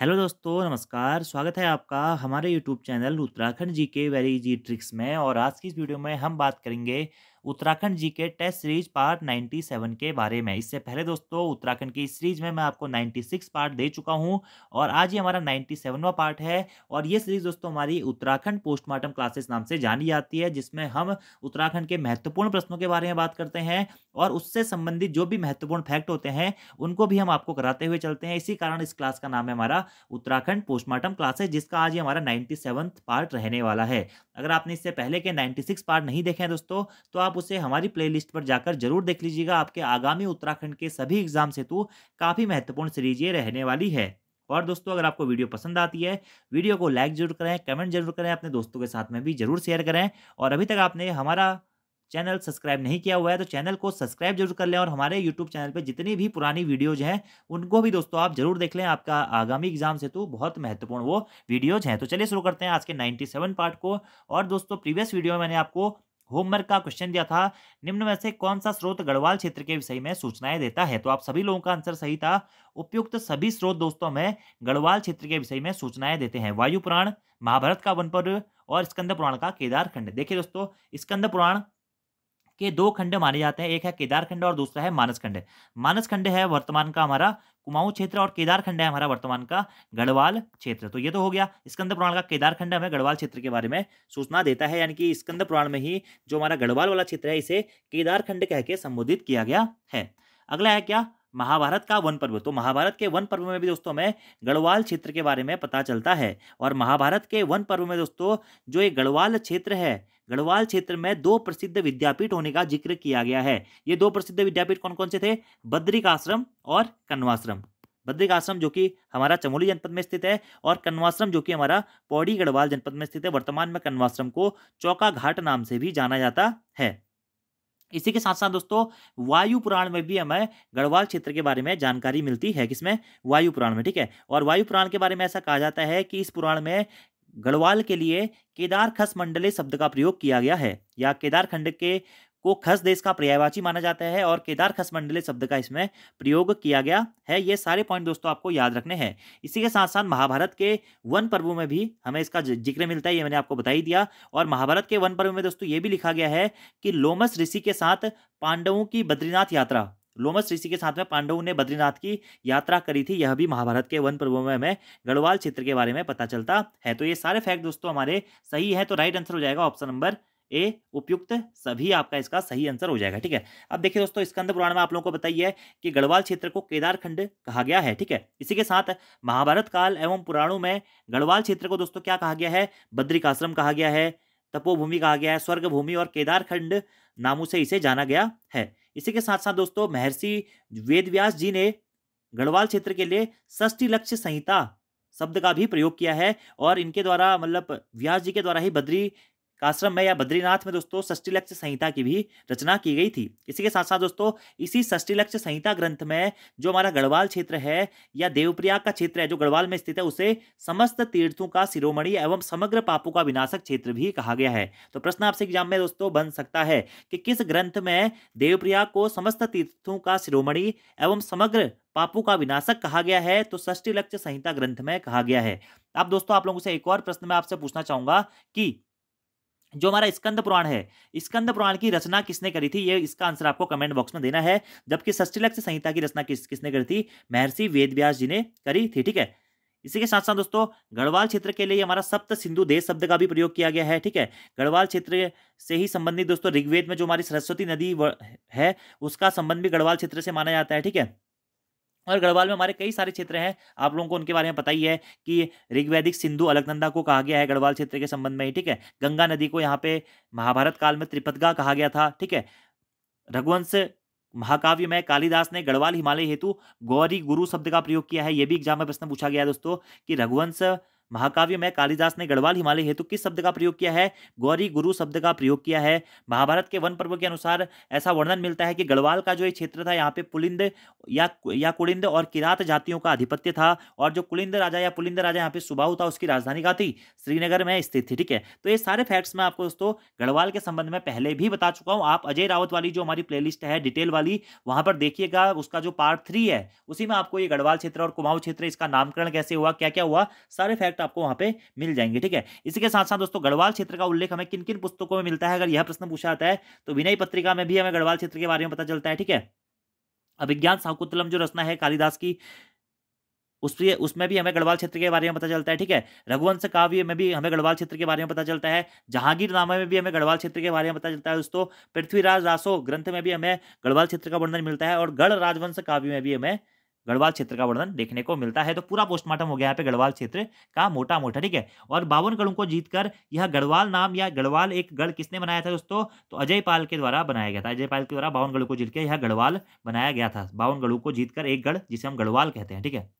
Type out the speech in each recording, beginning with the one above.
hello दोस्तों नमस्कार स्वागत है आपका हमारे यूट्यूब चैनल उत्तराखंड जी के वेरी इजी ट्रिक्स में और आज की इस वीडियो में हम बात करेंगे उत्तराखंड जी के टेस्ट सीरीज पार्ट 97 के बारे में इससे पहले दोस्तों उत्तराखंड की इस सीरीज में मैं आपको 96 पार्ट दे चुका हूं और आज ही हमारा 97वां पार्ट है और ये सीरीज दोस्तों हमारी उत्तराखंड पोस्टमार्टम क्लासेस नाम से जानी जाती है जिसमें हम उत्तराखंड के महत्वपूर्ण प्रश्नों के बारे में बात करते हैं और उससे संबंधित जो भी महत्वपूर्ण फैक्ट होते हैं उनको भी हम आपको कराते हुए चलते हैं इसी कारण इस क्लास का नाम है हमारा उत्तराखंड पोस्टमार्टम क्लास है जिसका आज हमारा नाइन्टी पार्ट रहने वाला है अगर आपने इससे पहले के नाइन्टी पार्ट नहीं देखे हैं दोस्तों तो आप उसे हमारी प्ले पर जाकर जरूर देख लीजिएगा आपके आगामी उत्तराखंड के सभी एग्जाम हेतु काफ़ी महत्वपूर्ण सीरीज ये रहने वाली है और दोस्तों अगर आपको वीडियो पसंद आती है वीडियो को लाइक जरूर करें कमेंट जरूर करें अपने दोस्तों के साथ में भी जरूर शेयर करें और अभी तक आपने हमारा चैनल सब्सक्राइब नहीं किया हुआ है तो चैनल को सब्सक्राइब जरूर कर लें और हमारे यूट्यूब चैनल पर जितनी भी पुरानी वीडियोज हैं उनको भी दोस्तों आप जरूर देख लें आपका आगामी एग्जाम से तो बहुत महत्वपूर्ण वो वीडियोज हैं तो चलिए शुरू करते हैं आज के नाइन्टी पार्ट को और दोस्तों प्रीवियस वीडियो में मैंने आपको होमवर्क का क्वेश्चन दिया था निम्न में से कौन सा स्रोत गढ़वाल क्षेत्र के विषय में सूचनाएं देता है तो आप सभी लोगों का आंसर सही था उपयुक्त सभी स्रोत दोस्तों में गढ़वाल क्षेत्र के विषय में सूचनाएं देते हैं वायु पुराण महाभारत का वन पर्व और स्कंद पुराण का केदार खंड देखिए दोस्तों स्कंद पुराण के दो खंड माने जाते हैं एक है केदार खंड और दूसरा है मानस खंड मानस खंड है वर्तमान का हमारा कुमाऊं क्षेत्र और केदार खंड है हमारा वर्तमान का गढ़वाल क्षेत्र तो ये तो हो गया स्कंद पुराण का केदार खंड हमें गढ़वाल क्षेत्र के बारे में सूचना देता है यानी कि स्कंद पुराण में ही जो हमारा गढ़वाल वाला क्षेत्र है इसे केदार खंड कह के संबोधित किया गया है अगला है क्या महाभारत का वन पर्व तो महाभारत के वन पर्व में भी दोस्तों हमें गढ़वाल क्षेत्र के बारे में पता चलता है और महाभारत के वन पर्व में दोस्तों जो ये गढ़वाल क्षेत्र है गढ़वाल क्षेत्र में दो प्रसिद्ध विद्यापीठ होने का जिक्र किया गया है ये दो प्रसिद्ध विद्यापीठ कौन कौन से थे बद्रिक आश्रम और कन्वाश्रम बद्रिक आश्रम जो कि हमारा चमोली जनपद में स्थित है और कन्वाश्रम जो कि हमारा पौड़ी गढ़वाल जनपद में स्थित है वर्तमान में कन्वाश्रम को चौका घाट नाम से भी जाना जाता है इसी के साथ साथ दोस्तों वायु पुराण में भी हमें गढ़वाल क्षेत्र के बारे में जानकारी मिलती है किसमें वायु पुराण में ठीक है और वायु पुराण के बारे में ऐसा कहा जाता है कि इस पुराण में गढ़वाल के लिए केदार खस मंडले शब्द का प्रयोग किया गया है या केदार खंड के को खस देश का पर्यायवाची माना जाता है और केदार खस मंडले शब्द का इसमें प्रयोग किया गया है ये सारे पॉइंट दोस्तों आपको याद रखने हैं इसी के साथ साथ महाभारत के वन पर्व में भी हमें इसका जिक्र मिलता है ये मैंने आपको बता ही दिया और महाभारत के वन पर्व में दोस्तों ये भी लिखा गया है कि लोमस ऋषि के साथ पांडवों की बद्रीनाथ यात्रा लोमस ऋषि के साथ में पांडवों ने बद्रीनाथ की यात्रा करी थी यह भी महाभारत के वन पर्वों में हमें गढ़वाल क्षेत्र के बारे में पता चलता है तो ये सारे फैक्ट दोस्तों हमारे सही है तो राइट आंसर हो जाएगा ऑप्शन नंबर ए उपयुक्त सभी आपका इसका सही आंसर हो जाएगा ठीक है अब देखिए दोस्तों अंदर पुराण में आप लोगों को बताइए कि गढ़वाल क्षेत्र को केदारखंड कहा गया है ठीक है इसी के साथ महाभारत काल एवं पुराणों में गढ़वाल क्षेत्र को दोस्तों क्या कहा गया है बद्रिकाश्रम कहा गया है तपोभूमि कहा गया है स्वर्ग भूमि और केदारखंड नामों से इसे जाना गया है इसी के साथ साथ दोस्तों महर्षि वेदव्यास जी ने गढ़वाल क्षेत्र के लिए षष्टि लक्ष्य संहिता शब्द का भी प्रयोग किया है और इनके द्वारा मतलब व्यास जी के द्वारा ही बद्री काश्रम में या बद्रीनाथ में दोस्तों षष्टिलक्ष संहिता की भी रचना की गई थी इसी के साथ साथ दोस्तों इसी षष्टिलक्ष्य संहिता ग्रंथ में जो हमारा गढ़वाल क्षेत्र है या देवप्रयाग का क्षेत्र है जो गढ़वाल में स्थित है उसे समस्त तीर्थों का शिरोमणि एवं समग्र पापों का विनाशक क्षेत्र भी कहा गया है तो प्रश्न आपसे एग्जाम में दोस्तों बन सकता है कि किस ग्रंथ में देवप्रयाग को समस्त तीर्थों का शिरोमणि एवं समग्र पापों का विनाशक कहा गया है तो षष्टिलक्ष्य संहिता ग्रंथ में कहा गया है अब दोस्तों आप लोगों से एक और प्रश्न मैं आपसे पूछना चाहूंगा कि जो हमारा स्कंद पुराण है स्कंद पुराण की रचना किसने करी थी ये इसका आंसर आपको कमेंट बॉक्स में देना है जबकि षष्टिलक्ष्य संहिता की रचना किस किसने करी थी महर्षि वेदव्यास जी ने करी थी ठीक है इसी के साथ साथ दोस्तों गढ़वाल क्षेत्र के लिए हमारा सप्त सिंधु देश शब्द का भी प्रयोग किया गया है ठीक है गढ़वाल क्षेत्र से ही संबंधित दोस्तों ऋग्वेद में जो हमारी सरस्वती नदी है उसका संबंध भी गढ़वाल क्षेत्र से माना जाता है ठीक है और गढ़वाल में हमारे कई सारे क्षेत्र हैं आप लोगों को उनके बारे में पता ही है कि ऋग्वैदिक सिंधु अलकनंदा को कहा गया है गढ़वाल क्षेत्र के संबंध में ही ठीक है गंगा नदी को यहाँ पे महाभारत काल में त्रिपदगा कहा गया था ठीक है रघुवंश महाकाव्य में कालिदास ने गढ़वाल हिमालय हेतु गौरी गुरु शब्द का प्रयोग किया है ये भी एग्जाम में प्रश्न पूछा गया दोस्तों कि रघुवंश महाकाव्य में कालिदास ने गढ़वाल हिमालय हेतु किस शब्द का प्रयोग किया है गौरी गुरु शब्द का प्रयोग किया है महाभारत के वन पर्व के अनुसार ऐसा वर्णन मिलता है कि गढ़वाल का जो ये क्षेत्र था यहाँ पे पुलिंद या या कुलिंद और किरात जातियों का आधिपत्य था और जो कुलिंद राजा या पुलिंद राजा यहाँ पे सुबाहु था उसकी राजधानी का थी श्रीनगर में स्थित थी ठीक है तो ये सारे फैक्ट्स मैं आपको दोस्तों गढ़वाल के संबंध में पहले भी बता चुका हूँ आप अजय रावत वाली जो हमारी प्ले है डिटेल वाली वहाँ पर देखिएगा उसका जो पार्ट थ्री है उसी में आपको ये गढ़वाल क्षेत्र और कुमाऊ क्षेत्र इसका नामकरण कैसे हुआ क्या क्या हुआ सारे फैक्ट कॉन्टैक्ट तो आपको वहाँ पे मिल जाएंगे ठीक है इसी के साथ साथ दोस्तों गढ़वाल क्षेत्र का उल्लेख हमें किन किन पुस्तकों में मिलता है अगर यह प्रश्न पूछा जाता है तो विनय पत्रिका में भी हमें गढ़वाल क्षेत्र के बारे में पता चलता है ठीक है अभिज्ञान साकुतलम जो रचना है कालिदास की उसमें उसमें भी हमें गढ़वाल क्षेत्र के बारे में पता चलता है ठीक है रघुवंश काव्य में भी हमें गढ़वाल क्षेत्र के बारे में पता चलता है जहांगीर नामे में भी हमें गढ़वाल क्षेत्र के बारे में पता चलता है दोस्तों पृथ्वीराज रासो ग्रंथ में भी हमें गढ़वाल क्षेत्र का वर्णन मिलता है और गढ़ राजवंश काव्य में भी हमें गढ़वाल क्षेत्र का वर्णन देखने को मिलता है तो पूरा पोस्टमार्टम हो गया यहाँ पे गढ़वाल क्षेत्र का मोटा मोटा ठीक है और बावन गढ़ों को जीतकर यह गढ़वाल नाम या गढ़वाल एक गढ़ किसने बनाया था दोस्तों तो अजय पाल के द्वारा बनाया गया था अजय पाल के द्वारा बावन गढ़ों को जीतकर यह गढ़वाल बनाया गया था बावन गढ़ों को जीतकर एक गढ़ जिसे हम गढ़वाल कहते हैं ठीक है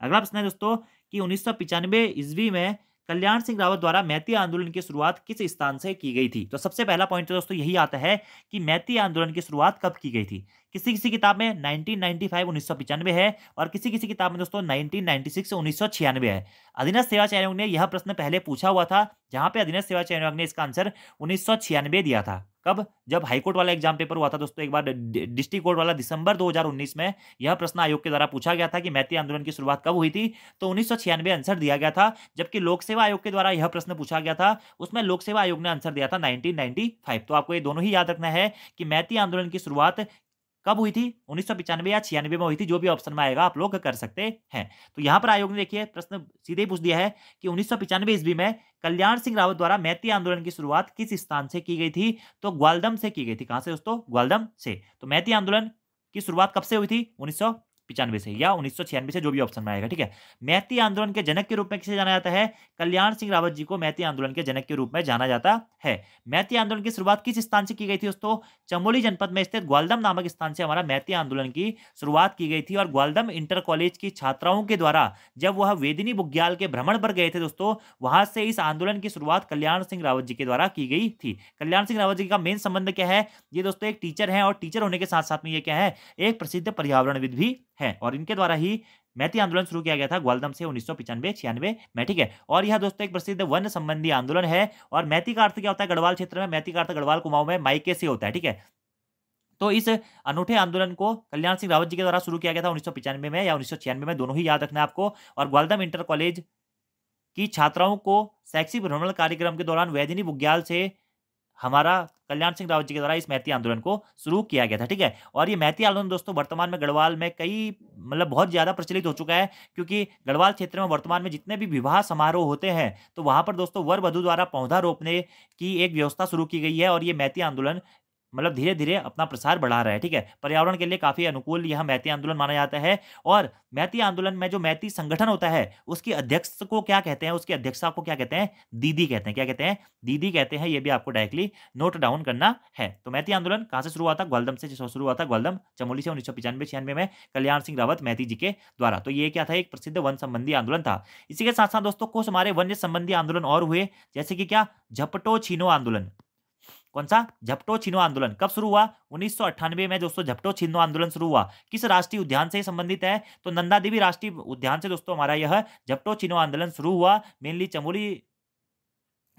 अगला प्रश्न है दोस्तों कि उन्नीस सौ ईस्वी में कल्याण सिंह रावत द्वारा मैती आंदोलन की शुरुआत किस स्थान से की गई थी तो सबसे पहला पॉइंट तो दोस्तों यही आता है कि मैती आंदोलन की शुरुआत कब की गई थी किसी किसी किताब में 1995 1995 है और किसी किसी किताब में दोस्तों 1996 से उन्नीस है अधीनस्थ सेवा चयन ने यह प्रश्न पहले पूछा हुआ था जहां पर अधीनस्थ सेवा चयन ने इसका आंसर उन्नीस दिया था कब जब हाईकोर्ट वाला एग्जाम पेपर हुआ था दोस्तों एक बार डिस्ट्रिक्ट कोर्ट वाला दिसंबर 2019 में यह प्रश्न आयोग के द्वारा पूछा गया था कि मैती आंदोलन की शुरुआत कब हुई थी तो उन्नीस आंसर दिया गया था जबकि लोक सेवा आयोग के द्वारा यह प्रश्न पूछा गया था उसमें लोक सेवा आयोग ने आंसर दिया था नाइनटीन तो आपको ये दोनों ही याद रखना है कि मैती आंदोलन की शुरुआत कब हुई थी उन्नीस या छियानवे में हुई थी जो भी ऑप्शन में आएगा आप लोग कर सकते हैं तो यहाँ पर आयोग ने देखिए प्रश्न सीधे पूछ दिया है कि उन्नीस ईस्वी में कल्याण सिंह रावत द्वारा मैती आंदोलन की शुरुआत किस स्थान से की गई थी तो ग्वालदम से की गई थी कहां से दोस्तों ग्वालदम से तो मैती आंदोलन की शुरुआत कब से हुई थी उन्नीस पिचानवे से या उन्नीस से जो भी ऑप्शन में आएगा ठीक है मैती आंदोलन के जनक के रूप में किसे जाना जाता है कल्याण सिंह रावत जी को मैती आंदोलन के जनक के रूप में जाना जाता है मैती आंदोलन की शुरुआत किस स्थान से की गई थी दोस्तों चमोली जनपद में स्थित ग्वालदम नामक स्थान से हमारा मैती आंदोलन की शुरुआत की गई थी और ग्वालदम इंटर कॉलेज की छात्राओं के द्वारा जब वह वेदिनी बुग्याल के भ्रमण पर गए थे दोस्तों वहां से इस आंदोलन की शुरुआत कल्याण सिंह रावत जी के द्वारा की गई थी कल्याण सिंह रावत जी का मेन संबंध क्या है ये दोस्तों एक टीचर है और टीचर होने के साथ साथ में ये क्या है एक प्रसिद्ध पर्यावरणविद भी है और इनके द्वारा ही मैथी आंदोलन शुरू किया गया था ग्वालदम से उन्नीस सौ में ठीक है और यह दोस्तों एक प्रसिद्ध वन संबंधी आंदोलन है और मैथी का अर्थ क्या होता है गढ़वाल क्षेत्र में मैथी का अर्थ गढ़वाल कुमाऊं में माइके से होता है ठीक है तो इस अनूठे आंदोलन को कल्याण सिंह रावत जी के द्वारा शुरू किया गया था उन्नीस सौ में या उन्नीस सौ छियानवे में दोनों ही याद रखना आपको और ग्वालदम इंटर कॉलेज की छात्राओं को शैक्षिक भ्रमण कार्यक्रम के दौरान वैदिनी बुग्याल से हमारा कल्याण सिंह रावत जी के द्वारा इस मैथी आंदोलन को शुरू किया गया था ठीक है और ये मैथी आंदोलन दोस्तों वर्तमान में गढ़वाल में कई मतलब बहुत ज़्यादा प्रचलित हो चुका है क्योंकि गढ़वाल क्षेत्र में वर्तमान में जितने भी विवाह समारोह होते हैं तो वहाँ पर दोस्तों वर वधु द्वारा पौधा रोपने की एक व्यवस्था शुरू की गई है और ये मैती आंदोलन मतलब धीरे धीरे अपना प्रसार बढ़ा रहा है ठीक है पर्यावरण के लिए काफ़ी अनुकूल यह मैती आंदोलन माना जाता है और मैती आंदोलन में जो मैती संगठन होता है उसकी अध्यक्ष को क्या कहते हैं उसकी अध्यक्षता को क्या कहते हैं दीदी कहते हैं क्या कहते हैं दीदी कहते हैं यह भी आपको डायरेक्टली नोट डाउन करना है तो मैती आंदोलन कहाँ से शुरू हुआ था ग्वालदम से शुरू हुआ था ग्वालदम चमोली से उन्नीस सौ पिचानवे छियानवे में कल्याण सिंह रावत मैती जी के द्वारा तो ये क्या था एक प्रसिद्ध वन संबंधी आंदोलन था इसी के साथ साथ दोस्तों कुछ हमारे वन्य संबंधी आंदोलन और हुए जैसे कि क्या झपटो छीनो आंदोलन कौन सा झपटो छिनो आंदोलन कब शुरू हुआ उन्नीस में दोस्तों झपटो छिन्नो आंदोलन शुरू हुआ किस राष्ट्रीय उद्यान से संबंधित है तो नंदा देवी राष्ट्रीय उद्यान से दोस्तों हमारा यह झपटो छिनो आंदोलन शुरू हुआ मेनली चमोली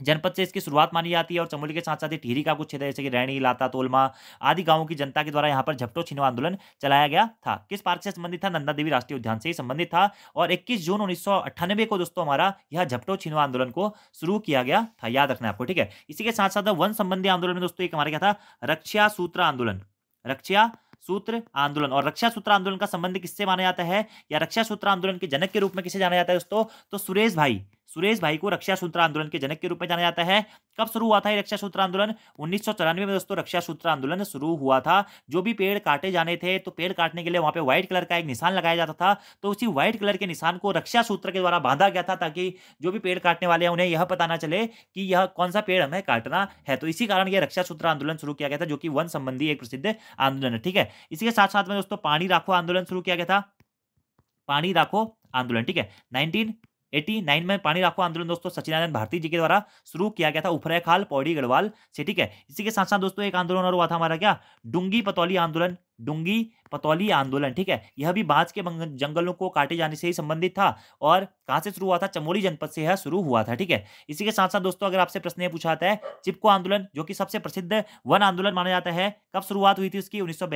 जनपद से इसकी शुरुआत मानी जाती है और चमोली के साथ साथ ही टिहरी का कुछ क्षेत्र जैसे कि रैणी लाता तोलमा आदि गांवों की जनता के द्वारा यहाँ पर झपटो छिनो आंदोलन चलाया गया था किस पार्क से संबंधित था नंदा देवी राष्ट्रीय उद्यान से ही संबंधित था और 21 जून उन्नीस को दोस्तों हमारा यह झपटो छिनो आंदोलन को शुरू किया गया था याद रखना आपको ठीक है इसी के साथ साथ वन संबंधी आंदोलन में दोस्तों एक हमारा क्या था रक्षा सूत्र आंदोलन रक्षा सूत्र आंदोलन और रक्षा सूत्र आंदोलन का संबंध किससे माना जाता है या रक्षा सूत्र आंदोलन के जनक के रूप में किसे जाना जाता है दोस्तों तो सुरेश भाई सुरेश भाई को रक्षा सूत्र आंदोलन के जनक के रूप में जाना जाता है कब शुरू हुआ था ये रक्षा सूत्र आंदोलन उन्नीस में दोस्तों रक्षा सूत्र आंदोलन शुरू हुआ था जो भी पेड़ काटे जाने थे तो पेड़ काटने के लिए वहां पे व्हाइट कलर का एक निशान लगाया जाता था तो उसी व्हाइट कलर के निशान को रक्षा सूत्र के द्वारा बांधा गया था ताकि जो भी पेड़ काटने वाले हैं उन्हें यह पता ना चले कि यह कौन सा पेड़ हमें काटना है तो इसी कारण यह रक्षा सूत्र आंदोलन शुरू किया गया था जो कि वन संबंधी एक प्रसिद्ध आंदोलन है ठीक है इसी के साथ साथ में दोस्तों पानी राखो आंदोलन शुरू किया गया था पानी राखो आंदोलन ठीक है नाइनटीन एटी नाइन में पानी राखो आंदोलन दोस्तों सचिनारायण भारती जी के द्वारा शुरू किया गया था उफरे खाल पौड़ी गढ़वाल से ठीक है इसी के साथ साथ दोस्तों एक आंदोलन और हुआ था हमारा क्या डूंगी पतौली आंदोलन डूंगी पतौली आंदोलन ठीक है यह भी बांस के जंगलों को काटे जाने से ही संबंधित था और कहाँ से शुरू हुआ था चमोली जनपद से यह शुरू हुआ था ठीक है इसी के साथ साथ दोस्तों अगर आपसे प्रश्न पूछा जाता है चिपको आंदोलन जो कि सबसे प्रसिद्ध वन आंदोलन माना जाता है कब शुरुआत हुई थी इसकी उन्नीस सौ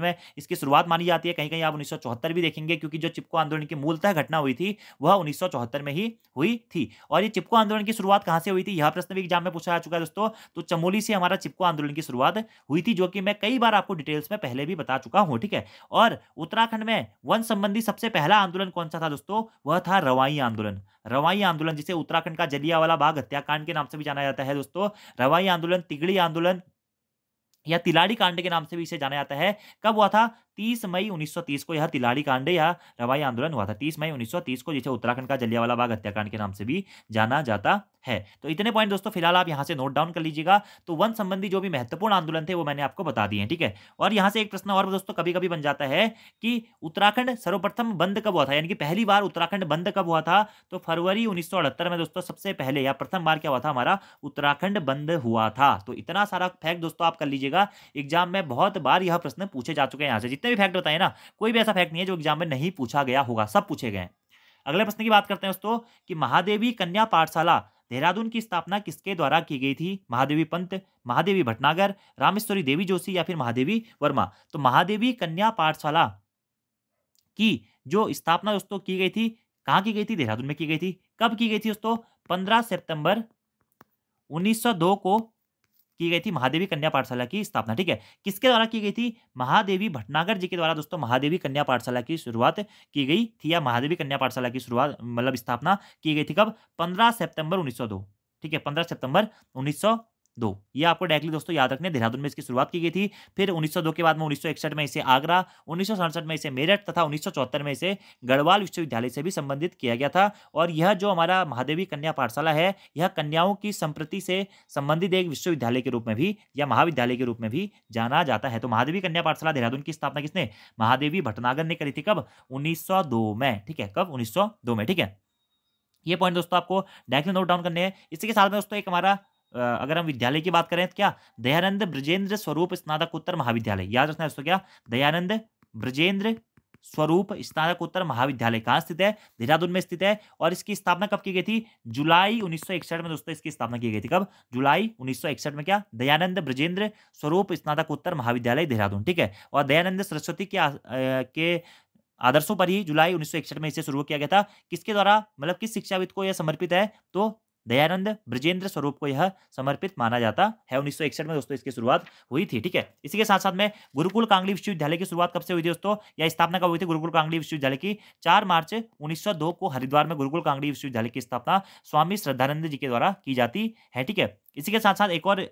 में इसकी शुरुआत मानी जाती है कहीं कहीं आप उन्नीस भी देखेंगे क्योंकि जो चिपको आंदोलन की मूलतः घटना हुई थी वह उन्नीस में ही हुई थी और ये चिपको आंदोलन की शुरुआत कहाँ से हुई थी यह प्रश्न भी एग्जाम में पूछा जा चुका है दोस्तों तो चमोली से हमारा चिपको आंदोलन की शुरुआत हुई थी जो कि मैं कई बार आपको डिटेल्स में पहले भी बता चुका हूँ ठीक है और उत्तराखंड में वन संबंधी सबसे पहला आंदोलन कौन सा था दोस्तों वह था रवाई आंदोलन रवाई आंदोलन जिसे उत्तराखंड का जलियावाला बाग हत्याकांड के नाम से भी जाना जाता है दोस्तों रवाई आंदोलन तिगड़ी आंदोलन या तिलाड़ी कांड के नाम से भी इसे जाना जाता है कब हुआ था तीस मई 1930 को यह तिलाड़ी कांड या रवाई आंदोलन हुआ था तीस मई 1930 को जिसे उत्तराखंड का जलियावाला बाग हत्याकांड के नाम से भी जाना जाता है तो इतने पॉइंट दोस्तों फिलहाल आप यहाँ से नोट डाउन कर लीजिएगा तो वन संबंधी जो भी महत्वपूर्ण आंदोलन थे वो मैंने आपको बता दिए हैं ठीक है और यहाँ से एक प्रश्न और दोस्तों कभी कभी बन जाता है कि उत्तराखंड सर्वप्रथम बंद कब हुआ था यानी कि पहली बार उत्तराखंड बंद कब हुआ था तो फरवरी उन्नीस में दोस्तों सबसे पहले या प्रथम बार क्या हुआ था हमारा उत्तराखंड बंद हुआ था तो इतना सारा फैक्ट दोस्तों आप कर लीजिएगा एग्जाम में बहुत बार यह प्रश्न पूछे जा चुके हैं यहाँ से जितने जितने भी फैक्ट बताए ना कोई भी ऐसा फैक्ट नहीं है जो एग्जाम में नहीं पूछा गया होगा सब पूछे गए अगले प्रश्न की बात करते हैं दोस्तों कि महादेवी कन्या पाठशाला देहरादून की स्थापना किसके द्वारा की गई थी महादेवी पंत महादेवी भटनागर रामेश्वरी देवी जोशी या फिर महादेवी वर्मा तो महादेवी कन्या पाठशाला की जो स्थापना दोस्तों की गई थी कहाँ की गई थी देहरादून में की गई थी कब की गई थी दोस्तों 15 सितंबर 1902 को की गई थी महादेवी कन्या पाठशाला की स्थापना ठीक है किसके द्वारा की गई थी महादेवी भटनागर जी के द्वारा दोस्तों महादेवी कन्या पाठशाला की शुरुआत की गई थी या महादेवी कन्या पाठशाला की शुरुआत मतलब स्थापना की गई थी कब पंद्रह सेप्टेम्बर उन्नीस ठीक है पंद्रह सितंबर उन्नीस दो ये आपको डायरेक्टली दोस्तों याद रखने देहरादून में इसकी शुरुआत की गई थी फिर 1902 के बाद में उन्नीस में इसे आगरा उन्नीस में इसे मेरठ तथा उन्नीस में इसे गढ़वाल विश्वविद्यालय से भी संबंधित किया गया था और यह जो हमारा महादेवी कन्या पाठशाला है यह कन्याओं की संप्रति से संबंधित एक विश्वविद्यालय के रूप में भी या महाविद्यालय के रूप में भी जाना जाता है तो महादेवी कन्या पाठशाला देहरादून की स्थापना किसने महादेवी भटनागर ने करी थी कब दो में ठीक है कब दो में ठीक है ये पॉइंट दोस्तों आपको डायरेक्टली नोट डाउन करने हैं इसी के साथ में दोस्तों एक हमारा अगर हम विद्यालय की बात करें तो क्या दयानंद ब्रजेंद्र स्वरूप स्नातकोत्तर महाविद्यालय याद रखना दोस्तों क्या दयानंद ब्रजेंद्र स्वरूप स्नातकोत्तर महाविद्यालय कहाँ स्थित है देहरादून में स्थित है और इसकी स्थापना कब की गई थी जुलाई उन्नीस में दोस्तों इसकी स्थापना की गई थी कब जुलाई उन्नीस में क्या दयानंद ब्रजेंद्र स्वरूप स्नातकोत्तर महाविद्यालय देहरादून ठीक है और दयानंद सरस्वती के के आदर्शों पर ही जुलाई उन्नीस में इसे शुरू किया गया था किसके द्वारा मतलब किस शिक्षाविद को यह समर्पित है तो दयानंद ब्रजेंद्र स्वरूप को यह समर्पित माना जाता है उन्नीस में दोस्तों इसकी शुरुआत हुई थी ठीक है इसी के साथ साथ में गुरुकुल कांगली विश्वविद्यालय की शुरुआत कब से हुई थी दोस्तों या स्थापना कब हुई थी गुरुकुल कांगली विश्वविद्यालय की चार मार्च 1902 को हरिद्वार में गुरुकुल कांगली विश्वविद्यालय की स्थापना स्वामी श्रद्धानंद जी के द्वारा की जाती है ठीक है इसी के साथ साथ एक और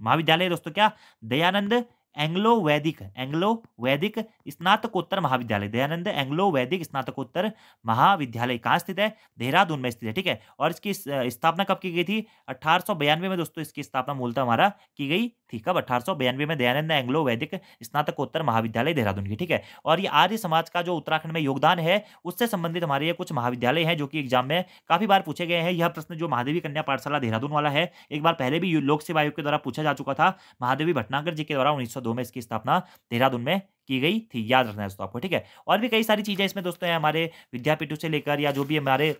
महाविद्यालय दोस्तों क्या दयानंद एंग्लो वैदिक एंग्लो वैदिक स्नातकोत्तर महाविद्यालय दयानंद एंग्लो वैदिक स्नातकोत्तर महाविद्यालय कहाँ स्थित है देहरादून में स्थित है ठीक है और इसकी स्थापना कब की गई थी अठारह में दोस्तों इसकी स्थापना मूलतः हमारा की गई थी कब अठारह में दयानंद एंग्लो वैदिक स्नातकोत्तर महाविद्यालय देहरादून की ठीक है और ये आर्य समाज का जो उत्तराखंड में योगदान है उससे संबंधित हमारे ये कुछ महाविद्यालय हैं जो कि एग्जाम में काफी बार पूछे गए हैं यह प्रश्न जो महादेवी कन्या पाठशाला देहरादून वाला है एक बार पहले भी लोक सेवा आयोग के द्वारा पूछा जा चुका था महादेवी भटनागर जी के द्वारा उन्नीस दो में इसकी स्थापना देहरादून में की गई थी याद रखना है दोस्तों आपको ठीक है और भी कई सारी चीजें इसमें दोस्तों हमारे विद्यापीठों से लेकर या जो भी हमारे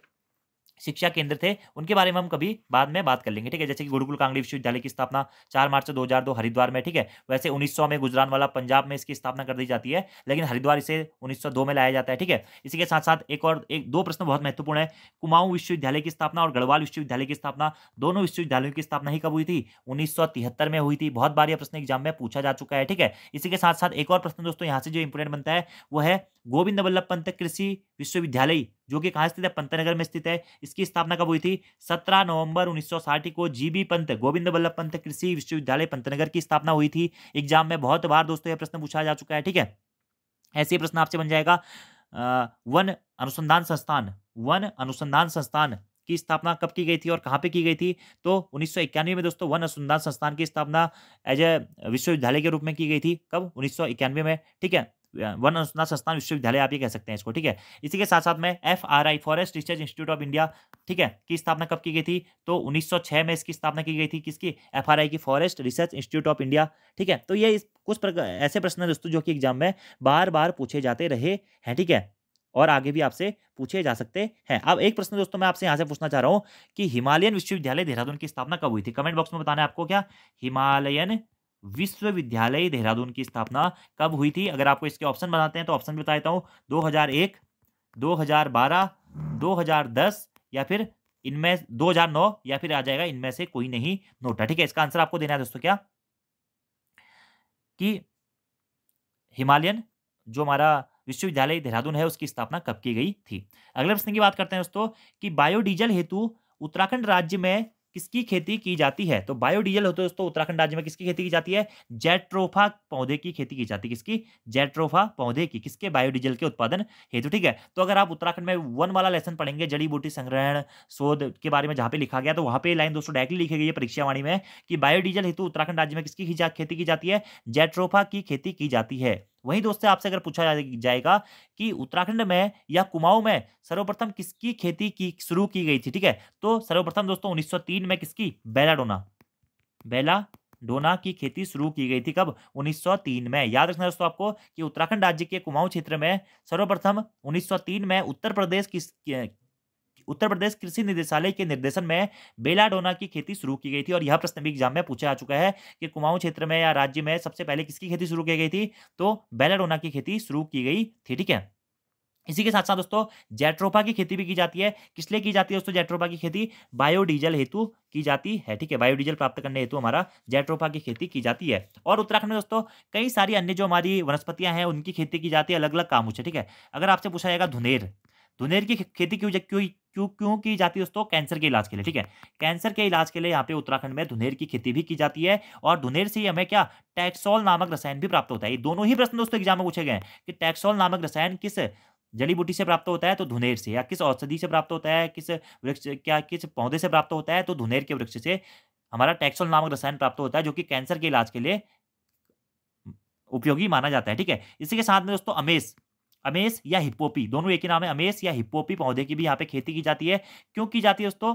शिक्षा केंद्र थे उनके बारे में हम कभी बाद में बात कर लेंगे ठीक है जैसे कि गुरुकुल कांगड़ी विश्वविद्यालय की स्थापना चार मार्च दो हजार दो हरिद्वार में ठीक है वैसे उन्नीस में गुजरान वाला पंजाब में इसकी स्थापना कर दी जाती है लेकिन हरिद्वार इसे उन्नीस में लाया जाता है ठीक है इसी के साथ साथ एक और एक दो प्रश्न बहुत महत्वपूर्ण है कुमाऊं विश्वविद्यालय की स्थापना और गढ़वाल विश्वविद्यालय की स्थापना दोनों विश्वविद्यालयों की स्थापना ही कब हुई थी उन्नीस में हुई थी बहुत बार यह प्रश्न एग्जाम में पूछा जा चुका है ठीक है इसी के साथ साथ एक और प्रश्न दोस्तों यहाँ से जो इंपोर्टेंट बनता है वो है गोविंद वल्लभ पंत कृषि विश्वविद्यालय जो कि कहाँ स्थित है पंतनगर में स्थित है इसकी स्थापना कब हुई थी 17 नवंबर 1960 को जीबी पंत गोविंद वल्लभ पंत कृषि विश्वविद्यालय पंतनगर की स्थापना हुई थी एग्जाम में बहुत बार दोस्तों यह प्रश्न पूछा जा चुका है ठीक है ऐसे प्रश्न आपसे बन जाएगा वन अनुसंधान संस्थान वन अनुसंधान संस्थान की स्थापना कब की गई थी और कहाँ पे की गई थी तो उन्नीस में दोस्तों वन अनुसंधान संस्थान की स्थापना एज ए विश्वविद्यालय के रूप में की गई थी कब उन्नीस में ठीक है वन अनुसंधान संस्थान विश्वविद्यालय आप ये कह सकते हैं इसको ठीक है इसी के साथ साथ में F R I forest research institute of India ठीक है की स्थापना कब की गई थी तो 1906 में इसकी स्थापना की गई थी किसकी एफ आर आई की forest research institute of India ठीक है तो ये कुछ प्रकार ऐसे प्रश्न है दोस्तों जो कि एग्जाम में बार बार पूछे जाते रहे हैं ठीक है और आगे भी आपसे पूछे जा सकते हैं अब एक प्रश्न दोस्तों मैं आपसे यहाँ से पूछना चाह रहा हूँ कि हिमालयन विश्वविद्यालय देहरादून की स्थापना कब हुई थी कमेंट बॉक्स में बताना आपको क्या हिमालयन विश्वविद्यालय देहरादून की स्थापना कब हुई थी अगर आपको इसके ऑप्शन बनाते हैं तो ऑप्शन बता देता हूँ दो हजार एक दो हजार बारह दो हजार दस या फिर इनमें दो हजार नौ या फिर आ जाएगा इनमें से कोई नहीं नोटा ठीक है इसका आंसर आपको देना है दोस्तों क्या कि हिमालयन जो हमारा विश्वविद्यालय देहरादून है उसकी स्थापना कब की गई थी अगले प्रश्न की बात करते हैं दोस्तों कि बायोडीजल हेतु उत्तराखंड राज्य में किसकी खेती की जाती है तो बायोडीजल होते दोस्तों उत्तराखंड राज्य में किसकी खेती की जाती है जेट्रोफा पौधे की खेती की जाती है किसकी जेट्रोफा पौधे की किसके बायोडीजल के उत्पादन हेतु ठीक है तो अगर आप उत्तराखंड में वन वाला लेसन पढ़ेंगे जड़ी बूटी संग्रहण शोध के बारे में जहां पर लिखा गया तो वहां पर लाइन दोस्तों डायरेक्टली लिखी गई है परीक्षावाणी में कि बायोडीजल हेतु उत्तराखंड राज्य में किसकी खेती की जाती है जेट्रोफा की खेती की जाती है वहीं दोस्तों आपसे अगर पूछा जाएगा कि उत्तराखंड में या कुमाऊं में सर्वप्रथम किसकी खेती की शुरू की गई थी ठीक है तो सर्वप्रथम दोस्तों 1903 में किसकी बेलाडोना बेला डोना की खेती शुरू की गई थी कब 1903 में याद रखना दोस्तों आपको कि उत्तराखंड राज्य के कुमाऊं क्षेत्र में सर्वप्रथम 1903 में उत्तर प्रदेश की उत्तर प्रदेश कृषि निदेशालय के निर्देशन में बेलाडोना की खेती शुरू की गई थी और यह प्रश्न भी एग्जाम में पूछा जा चुका है कि कुमाऊं क्षेत्र में या राज्य में सबसे पहले किसकी खेती शुरू की गई थी तो बेलाडोना की खेती शुरू की गई थी ठीक है इसी के साथ साथ दोस्तों जेट्रोपा की खेती भी की जाती है किस लिए की जाती है दोस्तों जेट्रोपा की खेती बायोडीजल हेतु की जाती है ठीक है बायोडीजल प्राप्त करने हेतु हमारा जेट्रोपा की खेती की जाती है और उत्तराखंड में दोस्तों कई सारी अन्य जो हमारी वनस्पतियां हैं उनकी खेती की जाती है अलग अलग काम है ठीक है अगर आपसे पूछा जाएगा धुनेर धुनेर की खेती क्यों क्यों क्यों क्यों की जाती है दोस्तों कैंसर के इलाज के लिए ठीक है कैंसर के इलाज के लिए यहाँ पे उत्तराखंड में धुनेर की खेती भी की जाती है और धुनेर से ही हमें क्या टैक्सोल नामक रसायन भी प्राप्त होता है ये दोनों ही प्रश्न दोस्तों एग्जाम में पूछे गए हैं कि टैक्सोल नामक रसायन किस जड़ी बूटी से प्राप्त होता है तो धुनेर से या किस औषधि से प्राप्त होता है किस वृक्ष क्या किस पौधे से प्राप्त होता है तो धुनेर के वृक्ष से हमारा टैक्सोल नामक रसायन प्राप्त होता है जो कि कैंसर के इलाज के लिए उपयोगी माना जाता है ठीक है इसी के साथ में दोस्तों अमेस अमेश या हिपोपी दोनों एक ही नाम है अमेश या हिपोपी पौधे की भी यहाँ पे खेती की जाती है क्यों की जाती है दोस्तों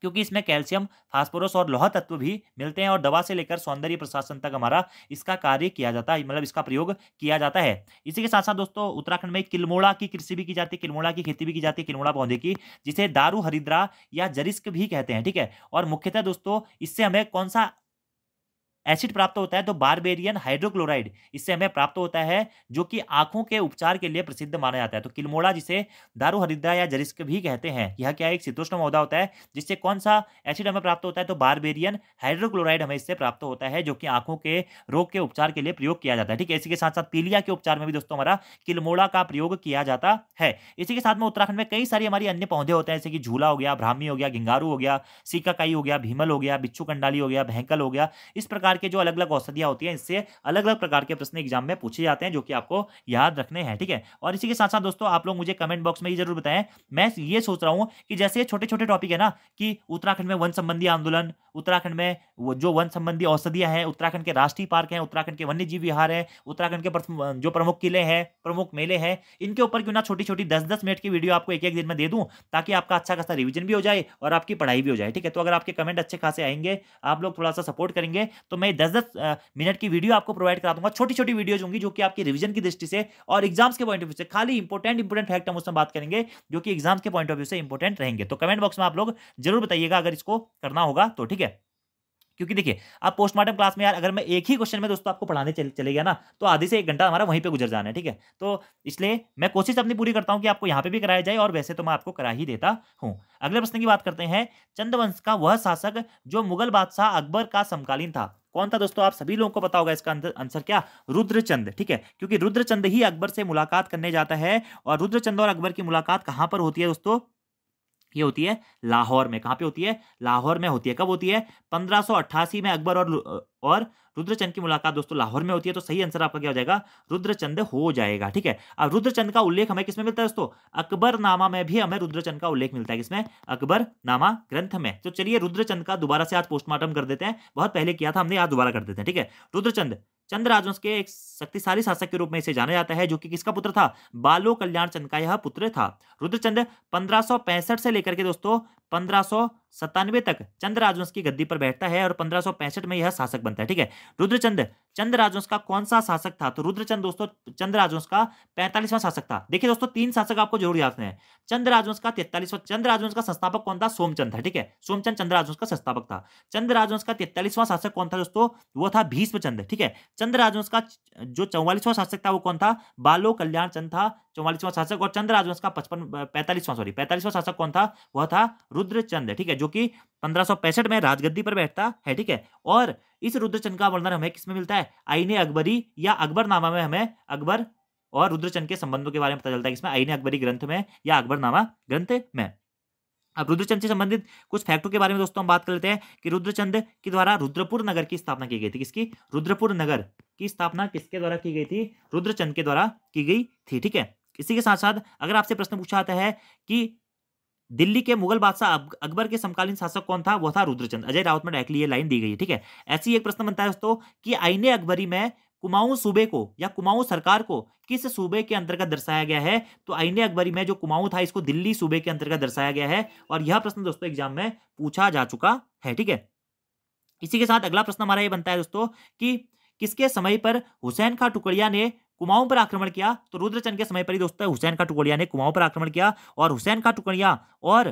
क्योंकि इसमें कैल्शियम फास्फोरस और लोहा तत्व भी मिलते हैं और दवा से लेकर सौंदर्य प्रशासन तक हमारा इसका कार्य किया जाता है मतलब इसका प्रयोग किया जाता है इसी के साथ साथ दोस्तों उत्तराखंड में किलमोड़ा की कृषि भी की जाती है किलमोड़ा की खेती भी की जाती है किलमोड़ा पौधे की जिसे दारू हरिद्रा या जरिस्क भी कहते हैं ठीक है और मुख्यतः दोस्तों इससे हमें कौन सा एसिड प्राप्त होता है तो बारबेरियन हाइड्रोक्लोराइड इससे हमें प्राप्त होता है जो कि आंखों के उपचार के लिए प्रसिद्ध माना जाता है तो किलमोड़ा जिसे दारू हरिद्रा या जरिस्क भी कहते हैं यह क्या है एक शीतोष्ण पौधा होता है जिससे कौन सा एसिड हमें प्राप्त होता है तो बारबेरियन हाइड्रोक्लोराइड हमें इससे प्राप्त होता है जो कि आंखों के रोग के उपचार के लिए प्रयोग किया जाता है ठीक है इसी के साथ साथ पीलिया के उपचार में भी दोस्तों हमारा किलमोड़ा का प्रयोग किया जाता है इसी के साथ में उत्तराखंड में कई सारी हमारी अन्य पौधे होते हैं जैसे कि झूला हो गया ब्राह्मी हो गया घिंगारू हो गया सीकाकाई हो गया भीमल हो गया बिच्छू कंडाली हो गया भैंकल हो गया इस प्रकार प्रकार के जो अलग अलग औषधियां होती है इससे अलग अलग प्रकार के प्रश्न एग्जाम में पूछे जाते हैं जो कि आपको याद रखने हैं ठीक है और इसी के साथ साथ दोस्तों आप लोग मुझे कमेंट बॉक्स में ये जरूर बताएं मैं ये सोच रहा हूँ कि जैसे ये छोटे छोटे टॉपिक है ना कि उत्तराखंड में वन संबंधी आंदोलन उत्तराखंड में जो वन संबंधी औषधियां हैं उत्तराखंड के राष्ट्रीय पार्क हैं उत्तराखंड के वन्य जीव विहार हैं उत्तराखंड के जो प्रमुख किले हैं प्रमुख मेले हैं इनके ऊपर क्यों ना छोटी छोटी दस दस मिनट की वीडियो आपको एक एक दिन में दे दूँ ताकि आपका अच्छा खासा रिविजन भी हो जाए और आपकी पढ़ाई भी हो जाए ठीक है तो अगर आपके कमेंट अच्छे खासे आएंगे आप लोग थोड़ा सा सपोर्ट करेंगे तो मैं दस दस मिनट की वीडियो आपको प्रोवाइड करा दूंगा छोटी छोटी वीडियोज होंगी जो कि आपकी रिविजन की दृष्टि से और एग्जाम्स के पॉइंट ऑफ व्यू से खाली इंपॉर्टेंट इंपॉर्टेंट फैक्ट हम उसमें बात करेंगे जो कि एग्जाम्स के पॉइंट ऑफ व्यू से इंपॉर्टेंट रहेंगे तो कमेंट बॉक्स में आप लोग जरूर बताइएगा अगर इसको करना होगा तो ठीक है क्योंकि देखिए आप पोस्टमार्टम क्लास में यार अगर मैं एक ही क्वेश्चन में दोस्तों आपको पढ़ाने चले, चले गया ना तो आधी से एक घंटा हमारा वहीं पे गुजर जाना है ठीक है तो इसलिए मैं कोशिश अपनी पूरी करता हूँ कि आपको यहां पे भी कराया जाए और वैसे तो मैं आपको करा ही देता हूँ अगले प्रश्न की बात करते हैं चंद्रवंश का वह शासक जो मुगल बादशाह अकबर का समकालीन था कौन था दोस्तों आप सभी लोगों को पता होगा इसका आंसर क्या रुद्रचंद ठीक है क्योंकि रुद्रचंद ही अकबर से मुलाकात करने जाता है और रुद्रचंद और अकबर की मुलाकात कहां पर होती है दोस्तों ये होती है लाहौर में कहां पे होती है लाहौर में होती है कब होती है अट्ठासी में अकबर और और रुद्रचंद की मुलाकात दोस्तों लाहौर में होती है तो सही आंसर आपका क्या हो जाएगा रुद्रचंद हो जाएगा ठीक है अब रुद्रचंद का उल्लेख हमें किसमें मिलता है दोस्तों अकबरनामा में भी हमें रुद्रचंद का उल्लेख मिलता है किसमें अकबरनामा ग्रंथ में तो चलिए रुद्रचंद का दोबारा से आज पोस्टमार्टम कर देते हैं बहुत पहले किया था हमने आज दोबारा कर देते हैं ठीक है रुद्रचंद चंद्र राजवंश के एक शक्तिशाली शासक के रूप में इसे जाना जाता है जो कि किसका पुत्र था बालो कल्याण चंद का यह पुत्र था रुद्रचंद पंद्रह से लेकर के दोस्तों पंद्रह सत्तानवे तक चंद्र राजवंश की गद्दी पर बैठता है और पंद्रह में यह शासक बनता है ठीक है रुद्रचंद चंद्र राजवंश का कौन सा शासक था तो रुद्रचंद दोस्तों चंद्र राजवंश का पैंतालीसवां शासक था देखिए दोस्तों तीन शासक आपको जरूर याद है चंद्र राजवंश का तैतालीसवां चंद्र राजवंश का संस्थापक कौन था सोमचंद था ठीक है सोमचंद चंद्र राजवंश का संस्थापक था चंद्र राजवंश का तैतालीसवां शासक कौन था दोस्तों वो था भीष्मचंद ठीक है चंद्र राजवंश का जो चौवालीसवां शासक था वो कौन था बालो कल्याण चंद था चौवालीसवां शासक और चंद्र राजवंश का पचपन पैंतालीसवां सॉरी पैंतालीसवां शासक कौन था वह था रुद्रचंद ठीक है जो कि पंद्रह में राजगद्दी पर बैठता है ठीक है और इस रुद्रचंद का वर्णन हमें किसमें मिलता है आईने अकबरी या अकबरनामा में हमें अकबर और रुद्रचंद के संबंधों के बारे में पता चलता है इसमें आईने अकबरी ग्रंथ में या अकबरनामा ग्रंथ में अब रुद्रचंद से संबंधित कुछ फैक्टों के बारे में दोस्तों हम बात कर लेते हैं कि रुद्रचंद के द्वारा रुद्रपुर नगर की स्थापना की गई थी किसकी रुद्रपुर नगर की स्थापना किसके द्वारा की गई थी रुद्रचंद के द्वारा की गई थी ठीक है इसी के साथ साथ अगर आपसे प्रश्न पूछा जाता है कि दिल्ली के मुगल बादशाह अकबर के समकालीन शासक कौन था वो था रुद्रचंद अजय रावत में डायरेक्टली ये लाइन दी गई है ठीक है ऐसी एक प्रश्न बनता है दोस्तों कि आईने अकबरी में कुमाऊं सूबे को या कुमाऊं सरकार को किस सूबे के अंतर्गत दर्शाया गया है तो आईने अकबरी में जो कुमाऊं था इसको दिल्ली सूबे के अंतर्गत दर्शाया गया है और यह प्रश्न दोस्तों एग्जाम में पूछा जा चुका है ठीक है इसी के साथ अगला प्रश्न हमारा ये बनता है दोस्तों कि किसके समय पर हुसैन खां टुकड़िया ने कुमाऊं पर आक्रमण किया तो रुद्रचंद के समय पर ही दोस्तों हुसैन का टुकड़िया ने कुमाऊं पर आक्रमण किया और हुसैन का टुकड़िया और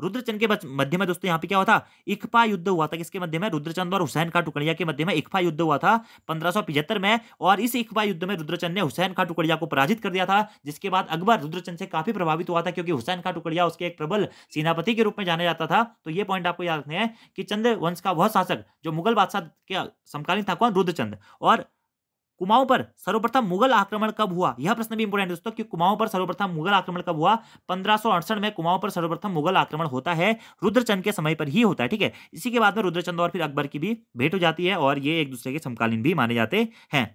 रुद्रचंद के मध्य में दोस्तों यहाँ पे क्या हुआ था इकफा युद्ध हुआ था किसके मध्य में रुद्रचंद और हुसैन का टुकड़िया के मध्य में इकफा युद्ध हुआ था पंद्रह में और इस इकफा युद्ध में रुद्रचंद ने हुसैन का टुकड़िया को पराजित कर दिया था जिसके बाद अकबर रुद्रचंद से काफी प्रभावित हुआ था क्योंकि हुसैन का टुकड़िया उसके एक प्रबल सेनापति के रूप में जाना जाता था तो ये पॉइंट आपको याद रखने हैं कि चंद्र वंश का वह शासक जो मुगल बादशाह के समकालीन था कौन रुद्रचंद और कुमाऊं पर सर्वप्रथम मुगल आक्रमण कब हुआ यह प्रश्न भी इंपोर्टेंट है दोस्तों कि कुमाऊं पर सर्वप्रथम मुगल आक्रमण कब हुआ पंद्रह में कुमाऊं पर सर्वप्रथम मुगल आक्रमण होता है रुद्रचंद के समय पर ही होता है ठीक है इसी के बाद में रुद्रचंद और फिर अकबर की भी भेंट हो जाती है और ये एक दूसरे के समकालीन भी माने जाते हैं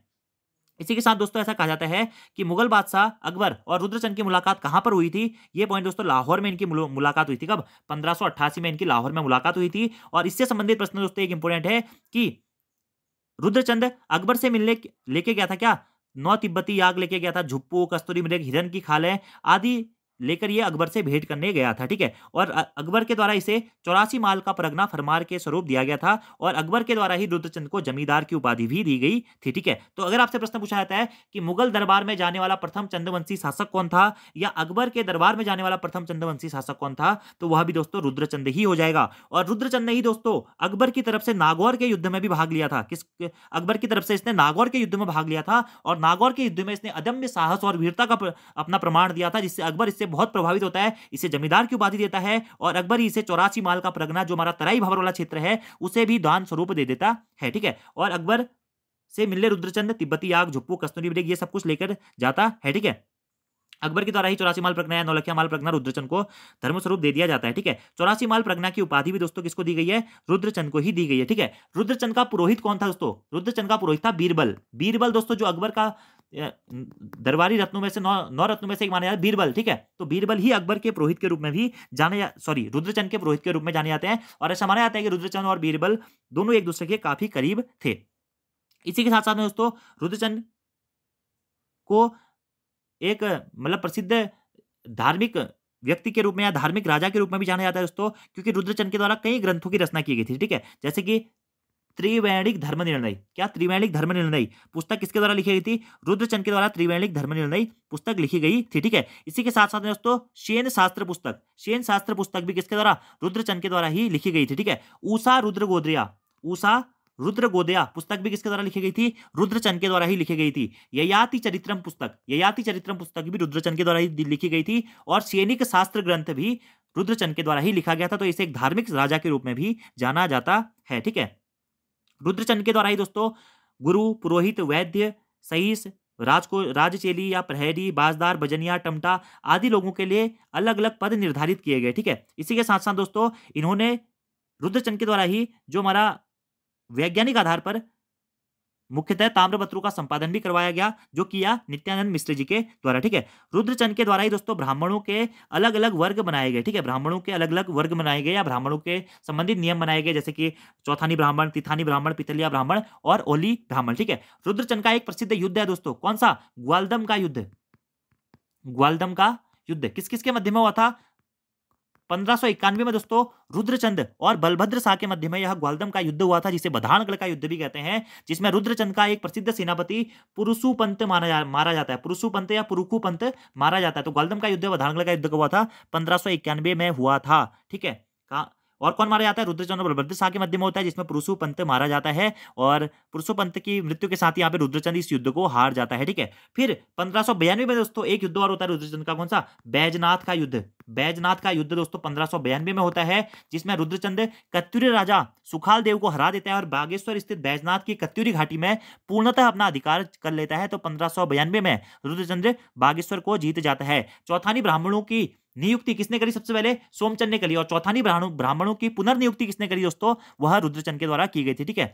इसी के साथ दोस्तों ऐसा कहा जाता है कि मुगल बादशाह अकबर और रुद्रचंद की मुलाकात कहां पर हुई थी ये पॉइंट दोस्तों लाहौर में इनकी मुलाकात हुई थी कब 1588 में इनकी लाहौर में मुलाकात हुई थी और इससे संबंधित प्रश्न दोस्तों एक इंपोर्टेंट है कि रुद्रचंद अकबर से मिलने लेके गया था क्या नौ तिब्बती याग लेके गया था झुप्पू कस्तूरी मृग हिरन की खाले आदि लेकर ये अकबर से भेंट करने गया था ठीक है और अकबर के द्वारा इसे चौरासी माल का प्रगना फरमार के स्वरूप दिया गया था और अकबर के द्वारा ही रुद्रचंद को जमींदार की उपाधि भी दी गई थी ठीक है तो अगर आपसे प्रश्न पूछा जाता है कि मुगल दरबार में जाने वाला प्रथम चंद्रवंशी शासक कौन था या अकबर के दरबार में जाने वाला प्रथम चंद्रवंशी शासक कौन था तो वह भी दोस्तों रुद्रचंद ही हो जाएगा और रुद्रचंद ने ही दोस्तों अकबर की तरफ से नागौर के युद्ध में भी भाग लिया था किस अकबर की तरफ से इसने नागौर के युद्ध में भाग लिया था और नागौर के युद्ध में इसने अदम्य साहस और वीरता का अपना प्रमाण दिया था जिससे अकबर इससे बहुत प्रभावित होता है इसे जमींदार की उपाधि देता है और अकबर इसे चौरासी माल का प्रगना जो हमारा तराई भवर वाला क्षेत्र है उसे भी दान स्वरूप दे देता है ठीक है और अकबर से मिलने रुद्रचंद तिब्बती आग झुप्पू कस्तूरी ब्रेक ये सब कुछ लेकर जाता है ठीक है अकबर के द्वारा ही चौरासी माल प्रज्ञा या नौलखिया माल प्रज्ञा रुद्रचंद को धर्मस्वरूप दे दिया जाता है ठीक है चौरासी माल प्रज्ञा की उपाधि भी दोस्तों किसको दी गई है रुद्रचंद को ही दी गई है ठीक है रुद्रचंद का पुरोहित कौन था दोस्तों रुद्रचंद का पुरोहित था बीरबल बीरबल दोस्तों जो अकबर का दरबारी रत्नों में से नौ नौ रत्नों में से एक माना जाता है बीरबल ठीक है तो बीरबल ही अकबर के पुरोहित के रूप में भी जाने जा सॉरी रुद्रचंद के पुरोहित के रूप में जाने जाते हैं और ऐसा माना जाता है कि रुद्रचंद और बीरबल दोनों एक दूसरे के काफी करीब थे इसी के साथ साथ में दोस्तों रुद्रचंद को एक मतलब प्रसिद्ध धार्मिक व्यक्ति के रूप में या धार्मिक राजा के रूप में भी जाना जाता है दोस्तों क्योंकि रुद्रचंद के द्वारा कई ग्रंथों की रचना की गई थी ठीक है जैसे कि त्रिवैणिक धर्म निर्णय क्या त्रिवैणिक धर्म निर्णय पुस्तक किसके द्वारा लिखी गई थी रुद्रचंद के द्वारा त्रिवैणिक धर्म निर्णय पुस्तक लिखी गई थी ठीक है इसी के साथ साथ दोस्तों शेन शास्त्र पुस्तक शेन शास्त्र पुस्तक भी किसके द्वारा रुद्रचंद के द्वारा ही लिखी गई थी ठीक है ऊषा रुद्र गोद्रिया ऊषा रुद्र गोदया पुस्तक भी किसके द्वारा लिखी गई थी रुद्रचंद के द्वारा ही लिखी गई थी ययाति चरित्रम पुस्तक ययाति चरित्रम पुस्तक भी रुद्रचंद के द्वारा ही लिखी गई थी और सैनिक शास्त्र ग्रंथ भी रुद्रचंद के द्वारा ही लिखा गया था तो इसे एक धार्मिक राजा के रूप में भी जाना जाता है ठीक है रुद्रचंद के द्वारा ही दोस्तों गुरु पुरोहित वैद्य सहीस राज को राजचेली या प्रहरी बाजदार बजनिया टमटा आदि लोगों के लिए अलग अलग पद निर्धारित किए गए ठीक है इसी के साथ साथ दोस्तों इन्होंने रुद्रचंद के द्वारा ही जो हमारा वैज्ञानिक आधार पर मुख्यतः ताम्रपत्रों का संपादन भी करवाया गया जो किया नित्यानंद मिश्र जी के द्वारा ठीक है रुद्रचंद के द्वारा ही दोस्तों ब्राह्मणों के अलग अलग वर्ग बनाए गए ठीक है ब्राह्मणों के अलग अलग वर्ग बनाए गए या ब्राह्मणों के संबंधित नियम बनाए गए जैसे कि चौथानी ब्राह्मण तिथानी ब्राह्मण पितलिया ब्राह्मण और ओली ब्राह्मण ठीक है रुद्रचंद का एक प्रसिद्ध युद्ध है दोस्तों कौन सा ग्वालदम का युद्ध ग्वालदम का युद्ध किस किसके मध्य में हुआ था पंद्रह में दोस्तों रुद्रचंद और बलभद्र शाह के मध्य में यह ग्वालदम का युद्ध हुआ था जिसे बधानगढ़ का युद्ध भी कहते हैं जिसमें रुद्रचंद का एक प्रसिद्ध सेनापति पुरुषुपंत मारा जा, मारा जाता है पुरुषुपंत या पुरुखुपंत मारा जाता है तो ग्वालदम का युद्ध बधानगढ़ का युद्ध हुआ था पंद्रह में हुआ था ठीक है कहा और कौन मारा जाता है रुद्रचंद्र बलभद्र शाह के मध्य में होता है जिसमें पुरुषो पंत मारा जाता है और पुरुषो पंत की मृत्यु के साथ यहाँ पे रुद्रचंद इस युद्ध को हार जाता है ठीक है फिर पंद्रह में दोस्तों एक युद्ध और होता है रुद्रचंद का कौन सा बैजनाथ का युद्ध बैजनाथ का युद्ध दोस्तों पंद्रह में होता है जिसमें रुद्रचंद कत्यूरी राजा सुखाल देव को हरा देता है और बागेश्वर स्थित बैजनाथ की कत्यूरी घाटी में पूर्णतः अपना अधिकार कर लेता है तो पंद्रह में रुद्रचंद्र बागेश्वर को जीत जाता है चौथानी ब्राह्मणों की नियुक्ति किसने करी सबसे पहले सोमचंद ने करी और चौथानी ब्राह्मणों की पुनर्नियुक्ति किसने करी दोस्तों वह रुद्रचंद के द्वारा की गई थी ठीक है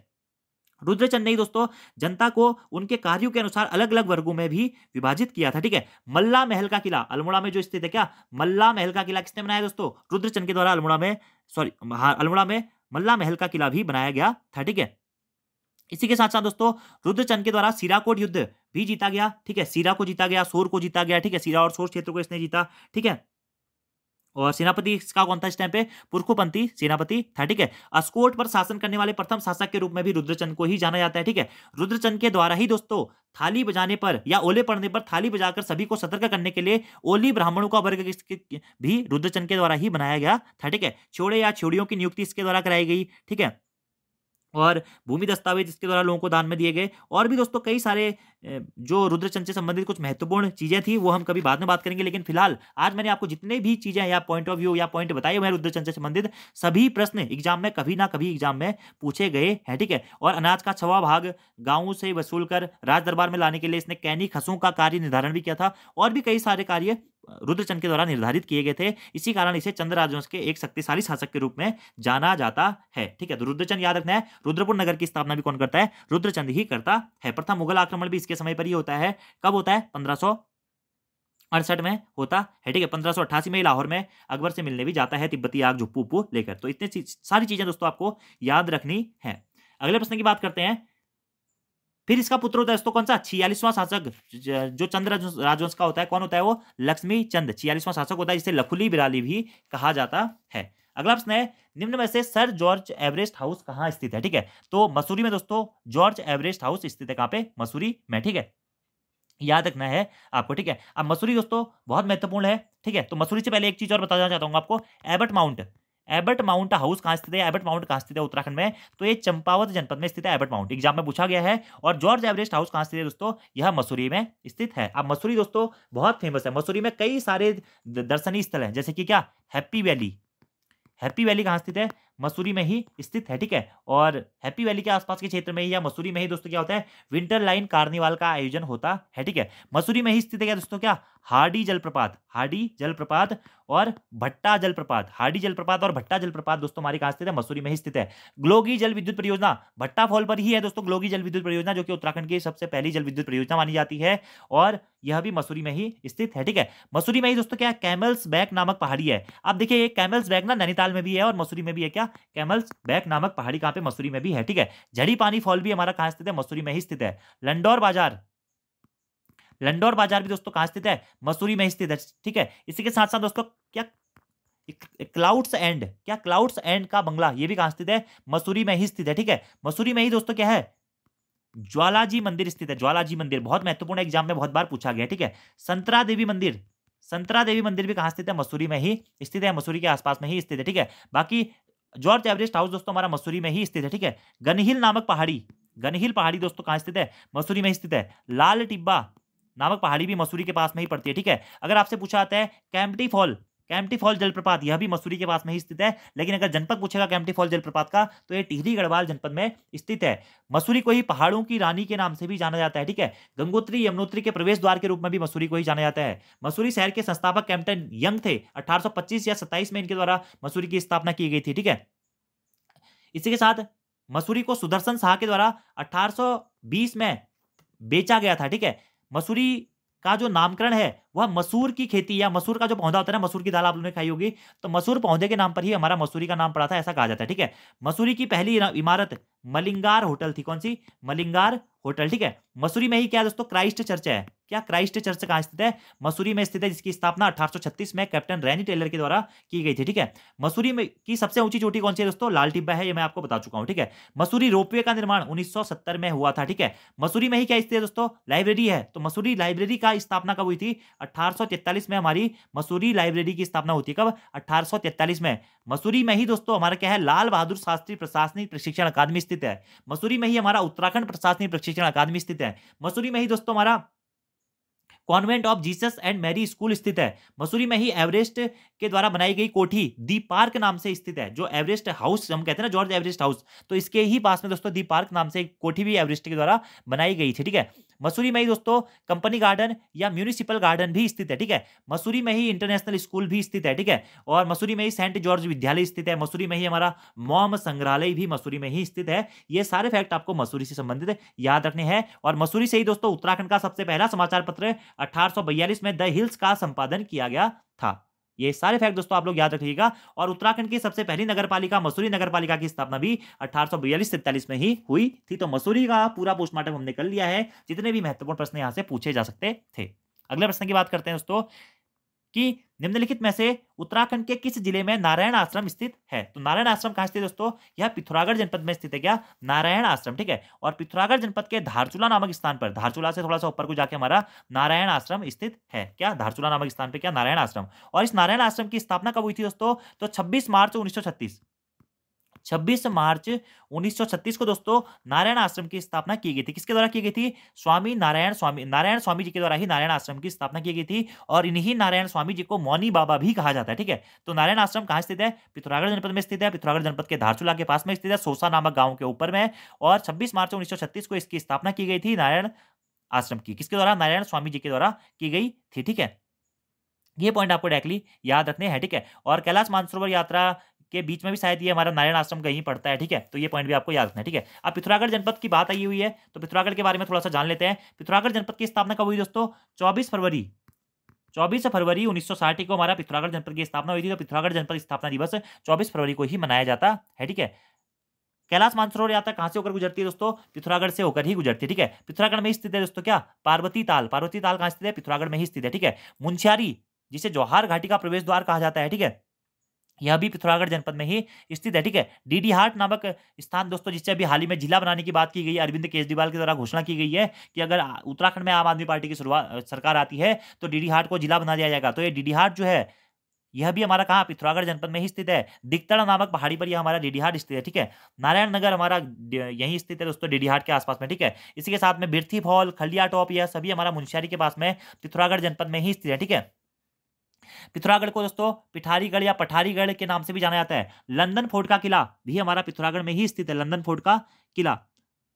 रुद्रचंद ने दोस्तों जनता को उनके कार्यों के अनुसार अलग अलग वर्गों में भी विभाजित किया था ठीक है मल्ला महल का किला अल्मोड़ा में जो स्थित है क्या मल्ला महल का किला किसने बनाया दोस्तों रुद्रचंद के द्वारा अल्मोड़ा में सॉरी हाँ, अल्मोड़ा में मल्ला महल का किला भी बनाया गया था ठीक है इसी के साथ साथ दोस्तों रुद्रचंद के द्वारा सिराकोट युद्ध भी जीता गया ठीक है सीरा को जीता गया सोर को जीता गया ठीक है सीरा और सोर क्षेत्र को इसने जीता ठीक है और सेनापति इसका कौन था इस टाइम पे पुरखुपंथी सेनापति था ठीक है अस्कोट पर शासन करने वाले प्रथम शासक के रूप में भी रुद्रचंद को ही जाना जाता है ठीक है रुद्रचंद के द्वारा ही दोस्तों थाली बजाने पर या ओले पड़ने पर थाली बजाकर सभी को सतर्क करने के लिए ओली ब्राह्मणों का वर्ग भी रुद्रचंद के द्वारा ही बनाया गया था ठीक है छोड़े या छोड़ियों की नियुक्ति इसके द्वारा कराई गई ठीक है और भूमि दस्तावेज इसके द्वारा लोगों को दान में दिए गए और भी दोस्तों कई सारे जो रुद्रचंद से संबंधित कुछ महत्वपूर्ण चीज़ें थी वो हम कभी बाद में बात करेंगे लेकिन फिलहाल आज मैंने आपको जितने भी चीज़ें या पॉइंट ऑफ व्यू या पॉइंट बताए हुए रुद्रचंद से संबंधित सभी प्रश्न एग्जाम में कभी ना कभी एग्जाम में पूछे गए हैं ठीक है और अनाज का छवा भाग गाँव से वसूल कर राज दरबार में लाने के लिए इसने कैनी खसों का कार्य निर्धारण भी किया था और भी कई सारे कार्य रुद्रचंद के द्वारा निर्धारित किए गए थे इसी कारण इसे चंद्र राजवंश के एक शक्तिशाली शासक के रूप में जाना जाता है ठीक है तो रुद्रचंद याद रखना है रुद्रपुर नगर की स्थापना भी कौन करता है रुद्रचंद ही करता है प्रथम मुगल आक्रमण भी किसके समय पर ये होता है कब होता है पंद्रह अड़सठ में होता है ठीक है पंद्रह सौ अट्ठासी में लाहौर में अकबर से मिलने भी जाता है तिब्बती आग झुप्पू लेकर तो इतनी चीज सारी चीजें दोस्तों आपको याद रखनी है अगले प्रश्न की बात करते हैं फिर इसका पुत्र होता है दोस्तों कौन सा छियालीसवां शासक जो चंद्र राजवंश का होता है कौन होता है वो लक्ष्मी चंद छियालीसवां शासक होता है जिसे लखुली बिराली भी कहा जाता है अगला प्रश्न है निम्न में से सर जॉर्ज एवरेस्ट हाउस कहाँ स्थित है ठीक है तो मसूरी में दोस्तों जॉर्ज एवरेस्ट हाउस स्थित है कहाँ पे मसूरी में ठीक है याद रखना है आपको ठीक है अब मसूरी दोस्तों बहुत महत्वपूर्ण है ठीक है तो मसूरी से पहले एक चीज और बताना चाहता हूँ आपको Abbott Mount Abbott Mount house कहाँ स्थित है एबर्ट माउंट कहाँ स्थित है उत्तराखंड में तो ये चंपावत जनपद में स्थित है एबर्ट माउंट एग्जाम में पूछा गया है और जॉर्ज एवरेस्ट हाउस कहाँ स्थित है दोस्तों यह मसूरी में स्थित है अब मसूरी दोस्तों बहुत फेमस है मसूरी में कई सारे दर्शनीय स्थल हैं जैसे कि क्या हैप्पी वैली हैप्पी वैली कहाँ स्थित है मसूरी में ही स्थित है ठीक है और हैप्पी वैली के आसपास के क्षेत्र में ही या मसूरी में ही दोस्तों क्या होता है विंटर लाइन कार्निवाल का आयोजन होता है ठीक है मसूरी में ही स्थित है क्या दोस्तों क्या हार्डी जलप्रपात हार्डी जलप्रपात और भट्टा जलप्रपात हार्डी जलप्रपात और भट्टा जलप्रपात दोस्तों हमारी कहाँ स्थित है मसूरी में ही स्थित है ग्लोगी जल विद्युत परियोजना भट्टा फॉल पर ही है दोस्तों ग्लोगी जल विद्युत परियोजना जो कि उत्तराखंड की सबसे पहली जल विद्युत परियोजना मानी जाती है और यह भी मसूरी में ही स्थित है ठीक है मसूरी में ही दोस्तों क्या कैमल्स बैक नामक पहाड़ी है आप देखिए ये कैमल्स बैग ना नैनीताल में भी है और मसूरी में भी है क्या कैमल्स बैक नामक पहाड़ी कहाँ पे मसूरी में भी है ठीक है झड़ी पानी फॉल भी हमारा कहाँ स्थित है मसूरी में ही स्थित है लंडौर बाजार लंडौर बाजार भी दोस्तों कहाँ स्थित है मसूरी में स्थित है ठीक है इसी के साथ साथ दोस्तों क्या क्लाउड्स एंड क्या क्लाउड्स एंड का बंगला ये भी कहाँ स्थित है मसूरी में ही स्थित है ठीक है मसूरी में ही दोस्तों क्या है ज्वालाजी मंदिर स्थित है ज्वालाजी मंदिर बहुत महत्वपूर्ण एग्जाम में बहुत बार पूछा गया ठीक है संतरा देवी मंदिर संतरा देवी मंदिर भी कहाँ स्थित है मसूरी में ही स्थित है मसूरी के आसपास में ही स्थित है ठीक है बाकी जॉर्ज एवरेस्ट हाउस दोस्तों हमारा मसूरी में ही स्थित है ठीक है गनहिल नामक पहाड़ी गनहिल पहाड़ी दोस्तों कहाँ स्थित है मसूरी में स्थित है लाल टिब्बा नामक पहाड़ी भी मसूरी के पास में ही पड़ती है ठीक है अगर आपसे पूछा जाता है कैम्पटी फॉल कैम्पटी फॉल जलप्रपात यह भी मसूरी के पास में ही स्थित है लेकिन अगर जनपद पूछेगा कैम्पटी फॉल जलप्रपात का तो ये टिहरी गढ़वाल जनपद में स्थित है मसूरी को ही पहाड़ों की रानी के नाम से भी जाना जाता है ठीक है गंगोत्री यमुनोत्री के प्रवेश द्वार के रूप में भी मसूरी को ही जाना जाता है मसूरी शहर के संस्थापक कैप्टन यंग थे अठारह या सत्ताईस में इनके द्वारा मसूरी की स्थापना की गई थी ठीक है इसी के साथ मसूरी को सुदर्शन शाह के द्वारा अठारह में बेचा गया था ठीक है मसूरी का जो नामकरण है वह मसूर की खेती या मसूर का जो पौधा होता है ना मसूर की दाल आप लोगों ने खाई होगी तो मसूर पौधे के नाम पर ही हमारा मसूरी का नाम पड़ा था ऐसा कहा जाता है ठीक है मसूरी की पहली इमारत मलिंगार होटल थी कौन सी मलिंगार होटल ठीक है मसूरी में ही क्या दोस्तों क्राइस्ट चर्च है क्या क्राइस्ट चर्च कहाँ स्थित है मसूरी में स्थित है जिसकी स्थापना 1836 में कैप्टन रैनी टेलर के द्वारा की गई थी ठीक है मसूरी में की सबसे ऊंची चोटी कौन सी है दोस्तों लाल टिब्बा है ये मैं आपको बता चुका हूँ ठीक है मसूरी रोपवे का निर्माण 1970 में हुआ था ठीक है मसूरी में ही क्या स्थित है दोस्तों लाइब्रेरी है तो मसूरी लाइब्रेरी का स्थापना कब हुई थी अठारह में हमारी मसूरी लाइब्रेरी की स्थापना हुई थी कब अठारह में मसूरी में ही दोस्तों हमारा क्या है लाल बहादुर शास्त्री प्रशासनिक प्रशिक्षण अकादमी स्थित है मसूरी में ही हमारा उत्तराखंड प्रशासनिक प्रशिक्षण अकादमी स्थित है मसूरी में ही दोस्तों हमारा convent of Jesus and Mary school स्थित है मसूरी में ही एवरेस्ट के द्वारा बनाई गई कोठी दी पार्क नाम से स्थित है जो एवरेस्ट हाउस हम कहते हैं ना जॉर्ज एवरेस्ट हाउस तो इसके ही पास में दोस्तों दी पार्क नाम से एक कोठी भी एवरेस्ट के द्वारा बनाई गई थी ठीक है मसूरी में ही दोस्तों कंपनी गार्डन या म्यूनिसिपल गार्डन भी स्थित है ठीक है मसूरी में ही इंटरनेशनल स्कूल भी स्थित है ठीक है और मसूरी में ही सेंट जॉर्ज विद्यालय स्थित है मसूरी में ही हमारा मोम संग्रहालय भी मसूरी में ही स्थित है ये सारे फैक्ट आपको मसूरी से संबंधित याद रखने हैं और मसूरी से ही दोस्तों उत्तराखंड का सबसे पहला समाचार पत्र अठारह में द हिल्स का संपादन किया गया था ये सारे फैक्ट दोस्तों आप लोग याद रखिएगा और उत्तराखंड की सबसे पहली नगर पालिका मसूरी नगर पालिका की स्थापना भी अठारह सौ में ही हुई थी तो मसूरी का पूरा पोस्टमार्टम हमने कर लिया है जितने भी महत्वपूर्ण प्रश्न यहाँ से पूछे जा सकते थे अगले प्रश्न की बात करते हैं दोस्तों कि निम्नलिखित में से उत्तराखंड के किस जिले में नारायण आश्रम स्थित है तो नारायण आश्रम कहाँ स्थित है दोस्तों यह पिथौरागढ़ जनपद में स्थित है क्या नारायण आश्रम ठीक है और पिथौरागढ़ जनपद के धारचूला नामक स्थान पर धारचूला से थोड़ा सा ऊपर को जाके हमारा नारायण आश्रम स्थित है क्या धारचूला नामक स्थान पर क्या नारायण आश्रम और इस नारायण आश्रम की स्थापना कब हुई थी दोस्तों तो छब्बीस मार्च उन्नीस 26 मार्च 1936 को दोस्तों नारायण आश्रम की स्थापना की गई थी किसके द्वारा की गई थी स्वामी नारायण स्वामी नारायण स्वामी जी के द्वारा ही नारायण आश्रम की स्थापना की गई थी और इन्हीं नारायण स्वामी जी को मौनी बाबा भी कहा जाता है ठीक है तो नारायण आश्रम कहाँ स्थित है पिथौरागढ़ जनपद में स्थित है पिथौरागढ़ जनपद के धारचूला के पास में स्थित है सोसा नामक गाँव के ऊपर में और छब्बीस मार्च उन्नीस को इसकी स्थापना की गई थी नारायण आश्रम की किसके द्वारा नारायण स्वामी जी के द्वारा की गई थी ठीक है ये पॉइंट आपको डायरेक्टली याद रखने हैं ठीक है और कैलाश मानसरोवर यात्रा के बीच में भी शायद ये हमारा नारायण आश्रम कहीं पड़ता है ठीक है तो ये पॉइंट भी आपको याद रखना है ठीक है अब पिथौरागढ़ जनपद की बात आई हुई है तो पिथौरागढ़ के बारे में थोड़ा सा जान लेते हैं पिथौरागढ़ जनपद की स्थापना कब हुई दोस्तों चौबीस फरवरी चौबीस फरवरी उन्नीस को हमारा पिथौरागढ़ जनपद की स्थापना हुई थी तो पिथौरागढ़ जनपद स्थापना दिवस चौबीस फरवरी को ही मनाया जाता है ठीक है कैलाश मानसरोवर यात्रा कहाँ से होकर गुजरती है दोस्तों पिथौरागढ़ से होकर ही गुजरती है ठीक है पिथौरागढ़ में ही स्थित है दोस्तों क्या पार्वती ताल पार्वती ताल कहाँ स्थित है पिथौरागढ़ में ही स्थित है ठीक है मुंशियारी जिसे जौहार घाटी का प्रवेश द्वार कहा जाता है ठीक है यह भी पिथौरागढ़ जनपद में ही स्थित है ठीक है डीडी हाट नामक स्थान दोस्तों जिससे अभी हाल ही में जिला बनाने की बात की गई अरविंद केजरीवाल के द्वारा घोषणा की गई है कि अगर उत्तराखंड में आम आदमी पार्टी की शुरुआत सरकार आती है तो डीडी हाट को जिला बना दिया जाएगा तो ये डीडी जो है यह भी हमारा कहाँ पिथौरागढ़ जनपद में ही स्थित है दिक्तड़ा नामक पहाड़ी पर यह हमारा डीडीहाट स्थित है ठीक है नारायण नगर हमारा यही स्थित है दोस्तों डीडीहाट के आसपास में ठीक है इसी के साथ में बिरथी फॉल खलिया टॉप यह सभी हमारा मुंशियारी के पास में पिथौरागढ़ जनपद में ही स्थित है ठीक है पिथौरागढ़ को दोस्तों पिठारीगढ़ या पठारीगढ़ के नाम से भी जाना जाता है लंदन फोर्ट का किला भी हमारा पिथौरागढ़ में ही स्थित है लंदन फोर्ट का किला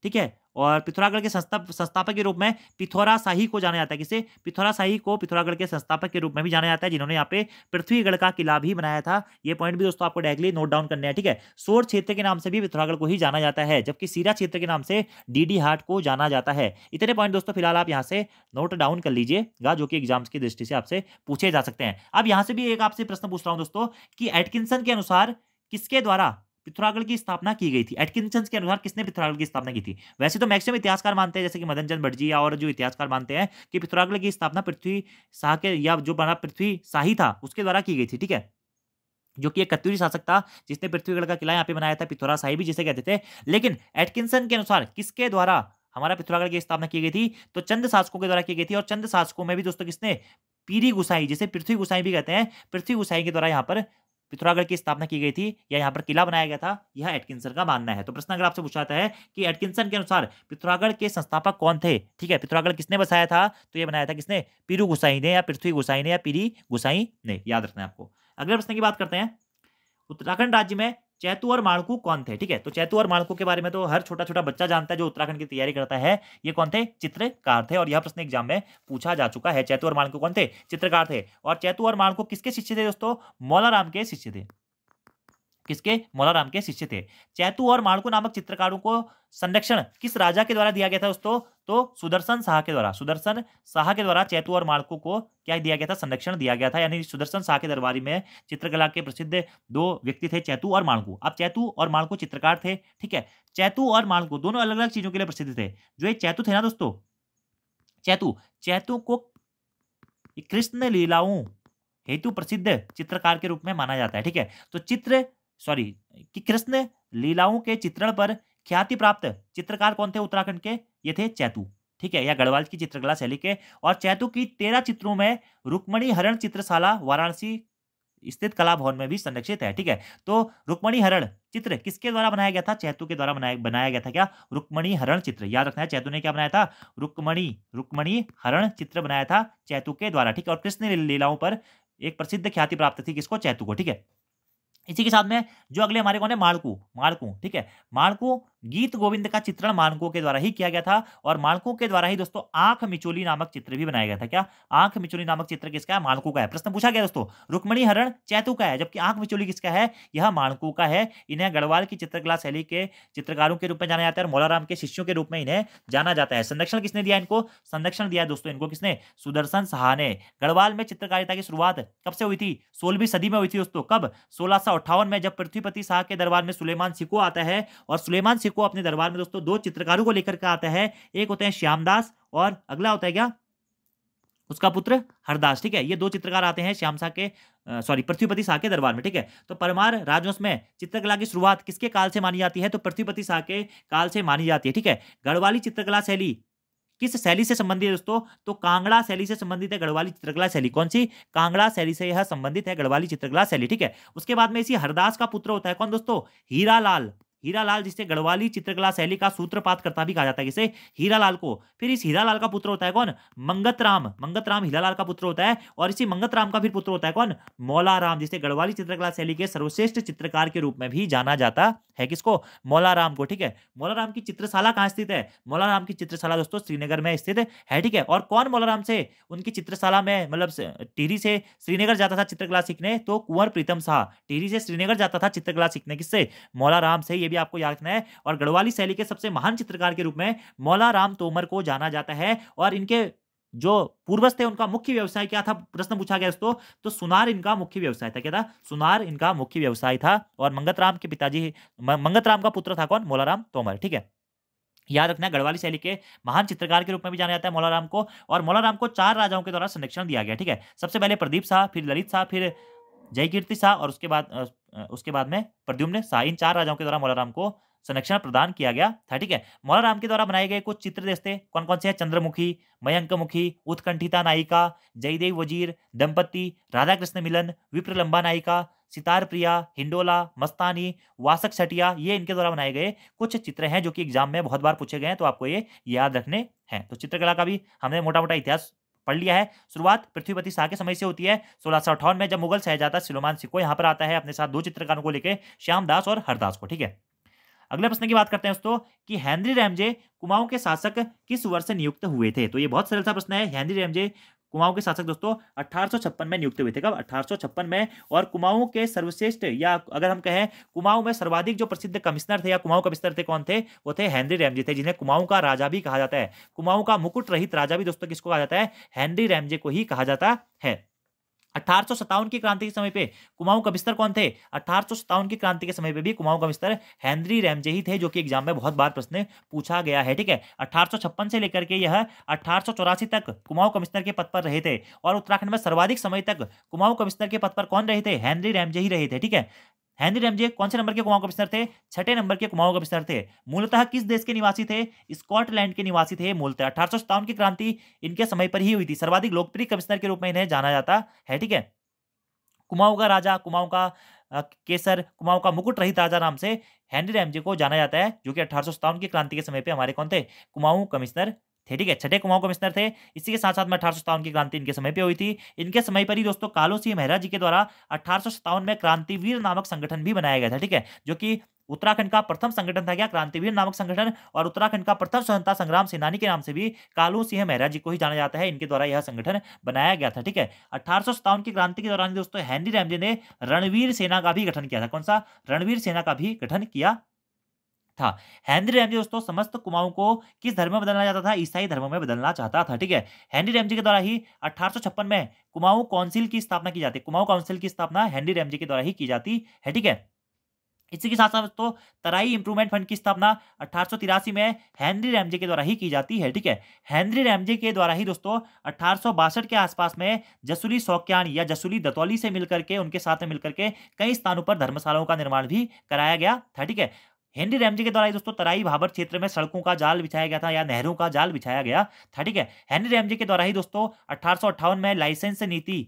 ठीक है और पिथौरागढ़ के संस्थापक संस्थापक के रूप में पिथौरा शाही को जाना जाता है किसे पिथौरा शाही को पिथौरागढ़ के संस्थापक के रूप में भी जाना जाता है जिन्होंने यहाँ पे पृथ्वीगढ़ का किला भी बनाया था ये पॉइंट भी दोस्तों आपको डायरेक्टली नोट डाउन करने हैं ठीक है सोर क्षेत्र के नाम से भी पिथौरागढ़ को ही जाना जाता है जबकि सीरा क्षेत्र के नाम से डी हाट को जाना जाता है इतने पॉइंट दोस्तों फिलहाल आप यहाँ से नोट डाउन कर लीजिएगा जो कि एग्जाम्स की दृष्टि से आपसे पूछे जा सकते हैं अब यहाँ से भी एक आपसे प्रश्न पूछ रहा हूँ दोस्तों कि एटकिंसन के अनुसार किसके द्वारा पिथौरागढ़ की स्थापना की गई थी एटकिंसन के अनुसार किसने पिथौरागढ़ की स्थापना की थी वैसे तो मैक्सिमम इतिहासकार मानते हैं जैसे कि मदन चंद भटजी और जो इतिहासकार मानते हैं कि पिथौरागढ़ की स्थापना पृथ्वी शाह के या जो बना पृथ्वी शाही था उसके द्वारा की गई थी ठीक है जो कि एक कत्यूरी शासक था जिसने पृथ्वीगढ़ का किला यहाँ पे बनाया था पिथौरा शाही भी जिसे कहते थे लेकिन एटकिंसन के अनुसार किसके द्वारा हमारा पिथौरागढ़ की स्थापना की गई थी तो चंद शासकों के द्वारा की गई थी और चंद शासकों में भी दोस्तों किसने पीरी गुसाई जिसे पृथ्वी गुसाई भी कहते हैं पृथ्वी गुसाई के द्वारा यहाँ पर पिथौरागढ़ की स्थापना की गई थी या यहाँ पर किला बनाया गया था यह एटकिंसन का मानना है तो प्रश्न अगर आपसे पूछाता है कि एटकिंसन के अनुसार पिथौरागढ़ के संस्थापक कौन थे ठीक है पिथौरागढ़ किसने बसाया था तो यह बनाया था किसने पीरू गुसाई ने या पृथ्वी गुसाई ने या पीरी गुसाई ने याद रखना है आपको अगले प्रश्न की बात करते हैं उत्तराखंड राज्य में चैतु और माणकू कौन थे ठीक है तो चैतु और माणकू के बारे में तो हर छोटा छोटा बच्चा जानता है जो उत्तराखंड की तैयारी करता है ये कौन थे चित्रकार थे और यह प्रश्न एग्जाम में पूछा जा चुका है चैतु और माणकू कौन थे चित्रकार थे और चैतु और माणकू किसके शिष्य थे दोस्तों मौलाराम के शिष्य थे किसके मौलाराम के शिष्य थे चैतु और माणकू नामक चित्रकारों को संरक्षण किस राजा के द्वारा दिया गया था दोस्तों तो सुदर्शन शाह के द्वारा सुदर्शन शाह के द्वारा चैतु और माणकू को क्या दिया गया था संरक्षण दिया गया था यानी सुदर्शन शाह के दरबारी में चित्रकला के प्रसिद्ध दो व्यक्ति थे चैतु और माणकू अब चैतु और माणकू चित्रकार थे ठीक है चैतु और माणकू दोनों अलग अलग चीजों के लिए प्रसिद्ध थे जो ये चैतु थे ना दोस्तों चैतु चैतु को कृष्ण लीलाओं हेतु प्रसिद्ध चित्रकार के रूप में माना जाता है ठीक है तो चित्र सॉरी कि कृष्ण लीलाओं के चित्रण पर ख्याति प्राप्त चित्रकार कौन थे उत्तराखंड के ये थे चैतू ठीक है या गढ़वाल की चित्रकला शैली के और चैतू की तेरह चित्रों में रुक्मणी हरण चित्रशाला वाराणसी स्थित कला भवन में भी संरक्षित है ठीक है तो रुक्मणी हरण चित्र किसके द्वारा बनाया गया था चैतू के द्वारा बनाया बनाया गया था क्या रुक्मणी हरण चित्र याद रखना है चैतू ने क्या बनाया था रुक्मणी रुक्मणी हरण चित्र बनाया था चैतू के द्वारा ठीक है और कृष्ण लीलाओं पर एक प्रसिद्ध ख्याति प्राप्त थी किसको चैतू को ठीक है इसी के साथ में जो अगले हमारे कौन है मालकू मालकू ठीक है मालकू गीत गोविंद का चित्रण मानकों के द्वारा ही किया गया था और मानकों के द्वारा ही दोस्तों आंख मिचोली नामक चित्र भी बनाया गया था क्या आंख मिचोली नामक चित्र किसका है मानकों का है प्रश्न पूछा गया दोस्तों रुक्मणी हरण चैतु का है जबकि आंख मिचोली किसका है यह मानकों का है इन्हें गढ़वाल की चित्रकला शैली के चित्रकारों के रूप में जाना जाता है और मौलाराम के शिष्यों के रूप में इन्हें जाना जाता है संरक्षण किसने दिया इनको संरक्षण दिया दोस्तों इनको किसने सुदर्शन शाह ने गढ़वाल में चित्रकारिता की शुरुआत कब से हुई थी सोलहवीं सदी में हुई थी दोस्तों कब सोलह में जब पृथ्वीपति शाह के दरबार में सुलेमान सिको आता है और सुलेमान परीक्षक को अपने दरबार में दोस्तों दो चित्रकारों को लेकर के आता है एक होते हैं श्यामदास और अगला होता है क्या उसका पुत्र हरदास ठीक है ये दो चित्रकार आते हैं श्याम शाह के सॉरी पृथ्वीपति शाह के दरबार में ठीक है तो परमार राजवंश में चित्रकला की शुरुआत किसके काल से मानी जाती है तो पृथ्वीपति शाह के काल से मानी जाती है ठीक है गढ़वाली चित्रकला शैली किस शैली से संबंधित है दोस्तों तो कांगड़ा शैली से संबंधित है गढ़वाली चित्रकला शैली कौन सी कांगड़ा शैली से यह संबंधित है गढ़वाली चित्रकला शैली ठीक है उसके बाद में इसी हरदास का पुत्र होता है कौन दोस्तों हीरा लाल हीरालाल जिसे गढ़वाली चित्रकला शैली का सूत्रपात करता भी कहा जाता है जिसे हीरालाल को फिर इस हीरालाल का पुत्र होता है कौन मंगत राम मंगत राम हीरालाल का पुत्र होता है और इसी मंगत राम का फिर पुत्र होता है कौन मौलाराम जिसे गढ़वाली चित्रकला शैली के सर्वश्रेष्ठ चित्रकार के रूप में भी जाना जाता है किसको मौलाराम को ठीक है मौलाराम की चित्रशाला कहाँ स्थित है मौलाराम की चित्रशाला दोस्तों श्रीनगर में स्थित है ठीक है और कौन मौलाराम से उनकी चित्रशाला में मतलब टिहरी से श्रीनगर जाता था चित्रकला सीखने तो कुंवर प्रीतम शाह टिहरी से श्रीनगर जाता था चित्रकला सीखने किससे मौलाराम से ये भी आपको याद रखना है और गढ़वाली शैली के सबसे महान चित्रकार के रूप में मौलाराम तोमर को जाना जाता है और इनके जो पूर्वज थे उनका मुख्य व्यवसाय क्या था प्रश्न पूछा गया दोस्तों तो सुनार इनका मुख्य व्यवसाय था क्या था सुनार इनका मुख्य व्यवसाय था और मंगतराम के पिताजी मंगतराम का पुत्र था कौन मोलाराम तोमर ठीक है याद रखना गढ़वाली शैली के महान चित्रकार के रूप में भी जाना जाता है मौलाराम को और मौलाराम को चार राजाओं के द्वारा संरक्षण दिया गया ठीक है सबसे पहले प्रदीप शाह फिर ललित शाह फिर जयकीर्ति शाह और उसके बाद उसके बाद में प्रद्युम्न शाह इन चार राजाओं के द्वारा मौलाराम को संरक्षण प्रदान किया गया था ठीक है मौला राम के द्वारा बनाए गए कुछ चित्र देखते कौन कौन से हैं चंद्रमुखी मयंकमुखी उत्कंठिता नायिका जयदेव वजीर दंपति राधा कृष्ण मिलन विप्रलंबा नायिका सितार प्रिया हिंडोला मस्तानी वासक छटिया ये इनके द्वारा बनाए गए कुछ चित्र हैं जो कि एग्जाम में बहुत बार पूछे गए हैं तो आपको ये याद रखने हैं तो चित्रकला का भी हमने मोटा मोटा इतिहास पढ़ लिया है शुरुआत पृथ्वीपति शाह के समय से होती है सोलह सौ अठावन में जब मुगल सहजाता सिलोमान सिको यहाँ पर आता है अपने साथ दो चित्रकारों को लेकर श्यामदास और हरदास को ठीक है अगले प्रश्न की बात करते हैं दोस्तों कि हेनरी रैमजे कुमाऊं के शासक किस वर्ष नियुक्त हुए थे तो ये बहुत सरल सा प्रश्न है हेनरी रैमजे कुमाऊं के शासक दोस्तों अठारह में नियुक्त हुए थे कब अठारह में और कुमाऊं के सर्वश्रेष्ठ या अगर हम कहें कुमाऊं में सर्वाधिक जो प्रसिद्ध कमिश्नर थे या कुमाऊं कमिश्नर थे कौन थे वो थे हेनरी रैमजे थे जिन्हें कुमाऊं का राजा भी कहा जाता है कुमाऊं का मुकुट रहित राजा भी दोस्तों किसको कहा जाता है हेनरी रैमजे को ही कहा जाता है अठारह की क्रांति के समय पे कुमाऊं का बिस्तर कौन थे अठारह की क्रांति के समय पे भी कुमाऊं का बिस्तर हेनरी रैमजे ही थे जो कि एग्जाम में बहुत बार प्रश्न पूछा गया है ठीक है अठारह से लेकर के यह अठारह तक कुमाऊं कमिश्नर के पद पर रहे थे और उत्तराखंड में सर्वाधिक समय तक कुमाऊं कमिश्नर के पद पर कौन रहे थे हेनरी रैमजे ही रहे थे ठीक है हेनरी रेमजे कौन से नंबर के कुमाऊं कमिश्नर थे छठे नंबर के कुमाऊं कमिश्नर थे मूलतः किस देश के निवासी थे स्कॉटलैंड के निवासी थे मूलतः अठारह की क्रांति इनके समय पर ही हुई थी सर्वाधिक लोकप्रिय कमिश्नर के रूप में इन्हें जाना जाता है ठीक है कुमाऊं का राजा कुमाऊं का केसर कुमाऊं का मुकुट रहित राजा नाम से हेनरी रेमजे को जाना जाता है जो कि अठारह की क्रांति के समय पर हमारे कौन थे कुमाऊं कमिश्नर थे ठीक है छठे कुमाऊं कमिश्नर थे इसी के साथ साथ में अठारह की क्रांति इनके समय पर हुई थी इनके समय पर ही दोस्तों कालो सिंह मेहरा जी के द्वारा अठारह में क्रांतिवीर नामक संगठन भी बनाया गया था ठीक है जो कि उत्तराखंड का प्रथम संगठन था क्या क्रांतिवीर नामक संगठन और उत्तराखंड का प्रथम स्वतंत्रता संग्राम सेनानी के नाम से भी कालू सिंह मेहरा जी को ही जाना जाता है इनके द्वारा यह संगठन बनाया गया था ठीक है अठारह की क्रांति के दौरान दोस्तों हैनरी रैमजे ने रणवीर सेना का भी गठन किया था कौन सा रणवीर सेना का भी गठन किया था हेनरी रेमजी दोस्तों समस्त कुमाओं को किस धर्म में बदलना चाहता था ईसाई धर्म में बदलना चाहता था ठीक है हेनरी रेमजी के द्वारा ही अठारह में कुमाऊं काउंसिल की स्थापना की जाती है कुमाऊं काउंसिल की स्थापना हेनरी रेमजी के द्वारा ही की जाती है ठीक है इसी के साथ साथ दोस्तों तराई इंप्रूवमेंट फंड की स्थापना अठारह में हेनरी रैमजे के द्वारा ही की जाती है ठीक है हेनरी रैमजे के द्वारा ही दोस्तों अठारह के आसपास में जसुली सौक्यान या जसुली दतौली से मिलकर के उनके साथ में मिलकर के कई स्थानों पर धर्मशालाओं का निर्माण भी कराया गया था ठीक है हेनरी रैमजी के द्वारा दोस्तों तराई भाबर क्षेत्र में सड़कों का जाल बिछाया गया था या नहरों का जाल बिछाया गया था ठीक है हेनरी रैमजी के द्वारा ही दोस्तों अठारह में लाइसेंस नीति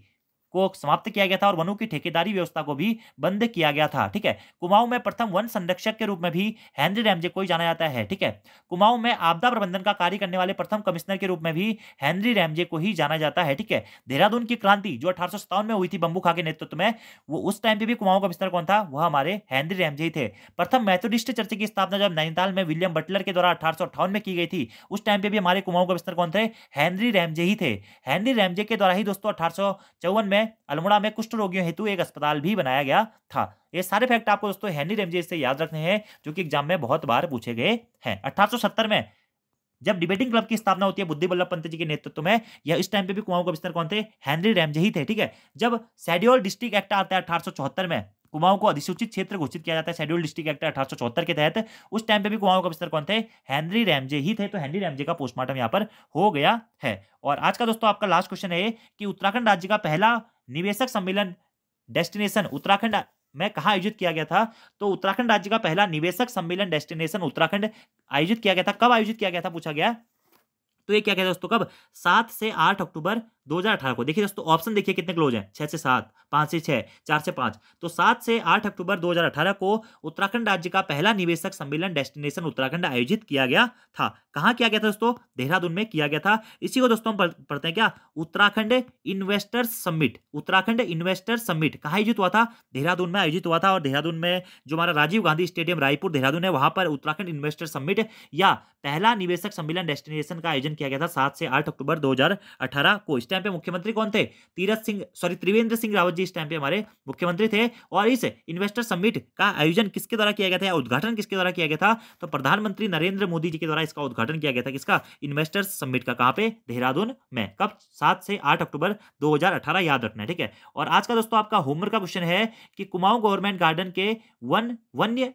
को समाप्त किया गया था और वनों की ठेकेदारी व्यवस्था को भी बंद किया गया था ठीक है कुमाऊं में प्रथम वन संरक्षक के रूप में भी हेनरी रैमजे को ही जाना जाता है ठीक है कुमाऊं में आपदा प्रबंधन का कार्य करने वाले प्रथम कमिश्नर के रूप में भी हेनरी रैमजे को ही जाना जाता है ठीक है देहरादून की क्रांति जो अठारह में हुई थी बंबू खा के नेतृत्व में वो उस टाइम पे भी कुमाऊं कमिश्नर कौन था वह हमारे हेनरी रैमजे ही थे प्रथम मैथोडिस्ट चर्च की स्थापना जब नैनीताल में विलियम बटलर के द्वारा अठारह में की गई थी उस टाइम पे भी हमारे कुमाऊं कमिश्नर कौन थे हेनरी रैमजे ही थे हेनरी रैमजे के द्वारा ही दोस्तों अठारह में में अल्मोड़ा में कुष्ठ रोगियों हेतु एक अस्पताल भी बनाया गया था ये सारे फैक्ट आपको दोस्तों हैनी रेमजे से याद रखने हैं जो कि एग्जाम में बहुत बार पूछे गए हैं अठारह में जब डिबेटिंग क्लब की स्थापना होती है बुद्धि बल्लभ पंत जी के नेतृत्व में या इस टाइम पे भी कुमाऊं का कमिश्नर कौन थे हेनरी रैमजे ही थे ठीक है जब शेड्यूल डिस्ट्रिक्ट एक्ट आता है अठारह में कुमाऊं को अधिसूचित क्षेत्र घोषित किया जाता है शेड्यूल डिस्ट्रिक्ट एक्ट अठारह के तहत उस टाइम पे भी कुमाऊं का बिस्तर कौन थे हेनरी रैमजे ही थे तो हेनरी रैमजे का पोस्टमार्टम यहाँ पर हो गया है और आज का दोस्तों आपका लास्ट क्वेश्चन है कि उत्तराखंड राज्य का पहला निवेशक सम्मेलन डेस्टिनेशन उत्तराखंड में कहा आयोजित किया गया था तो उत्तराखंड राज्य का पहला निवेशक सम्मेलन डेस्टिनेशन उत्तराखंड आयोजित किया गया था कब आयोजित किया गया था पूछा गया तो ये क्या गया दोस्तों कब सात से आठ अक्टूबर दो हजार अठारह को देखिए दोस्तों ऑप्शन देखिए कितने क्लोज हैं छह से सात पांच से छह चार से पांच तो सात से आठ अक्टूबर दो हजार अठारह को उत्तराखंड राज्य का पहला निवेशक सम्मेलन डेस्टिनेशन उत्तराखंड आयोजित किया गया था कहाँ किया गया था दोस्तों देहरादून में किया गया था इसी को दोस्तों पढ़ते हैं क्या Uttarakhand investors summit Uttarakhand investors summit कहाँ आयोजित हुआ था देहरादून में आयोजित हुआ था और देहरादून में जो हमारा राजीव गांधी स्टेडियम रायपुर देहरादून है वहां पर उत्तराखंड इन्वेस्टर समिट या पहला निवेशक सम्मेलन डेस्टिनेशन का आयोजन किया गया था सात से आठ अक्टूबर दो को टाइम पे मुख्यमंत्री कौन थे तीरथ सिंह सॉरी त्रिवेंद्र सिंह रावत जी इस टाइम पे हमारे मुख्यमंत्री थे और इस इन्वेस्टर समिट का आयोजन किसके द्वारा किया गया था उद्घाटन किसके द्वारा किया गया था तो प्रधानमंत्री नरेंद्र मोदी जी के द्वारा इसका उद्घाटन किया गया था किसका इन्वेस्टर समिट का कहाँ पे देहरादून में कब सात से आठ अक्टूबर दो याद रखना है ठीक है और आज का दोस्तों आपका होमवर्क का क्वेश्चन है कि कुमाऊं गवर्नमेंट गार्डन के वन वन्य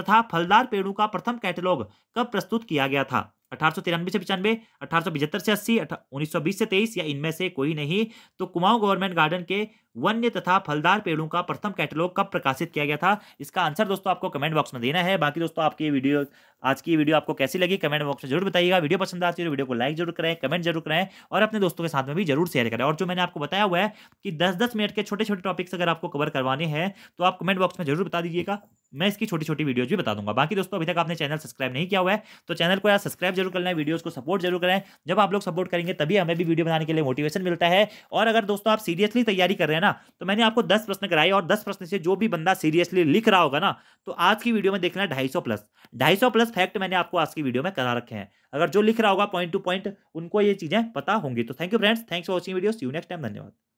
तथा फलदार पेड़ों का प्रथम कैटलॉग कब प्रस्तुत किया गया था अठारह से पचानवे अठारह से अस्सी उन्नीस से तेईस या इनमें से कोई नहीं तो कुमाऊं गवर्नमेंट गार्डन के वन्य तथा फलदार पेड़ों का प्रथम कैटलॉग कब प्रकाशित किया गया था इसका आंसर दोस्तों आपको कमेंट बॉक्स में देना है बाकी दोस्तों आपकी वीडियो आज की वीडियो आपको कैसी लगी कमेंट बॉक्स में जरूर बताइएगा वीडियो पसंद आती है तो वीडियो को लाइक जरूर करें कमेंट जरूर करें और अपने दोस्तों के साथ में भी जरूर शेयर करें और जो मैंने आपको बताया हुआ है कि दस दस मिनट के छोटे छोटे टॉपिक्स अगर आपको कवर करवाने हैं तो आप कमेंट बॉक्स में जरूर बता दीजिएगा मैं इसकी छोटी छोटी वीडियोज भी बता दूंगा बाकी दोस्तों अभी तक आपने चैनल सब्सक्राइब नहीं किया हुआ है तो चैनल को यार सब्सक्राइब जरूर करना है वीडियोज को सपोर्ट जरूर करें जब आप लोग सपोर्ट करेंगे तभी हमें भी वीडियो बनाने के लिए मोटिवेशन मिलता है और अगर दोस्तों आप सीरियसली तैयारी कर रहे हैं ना तो मैंने आपको दस प्रश्न कराए और दस प्रश्न से जो भी बंदा सीरियसली लिख रहा होगा ना तो आज की वीडियो में देखना ढाई प्लस ढाई प्लस दस फैक्ट मैंने आपको आज की वीडियो में करा रखे हैं अगर जो लिख रहा होगा पॉइंट टू पॉइंट उनको ये चीजें पता होंगी तो thank you friends thanks for watching video you next time धन्यवाद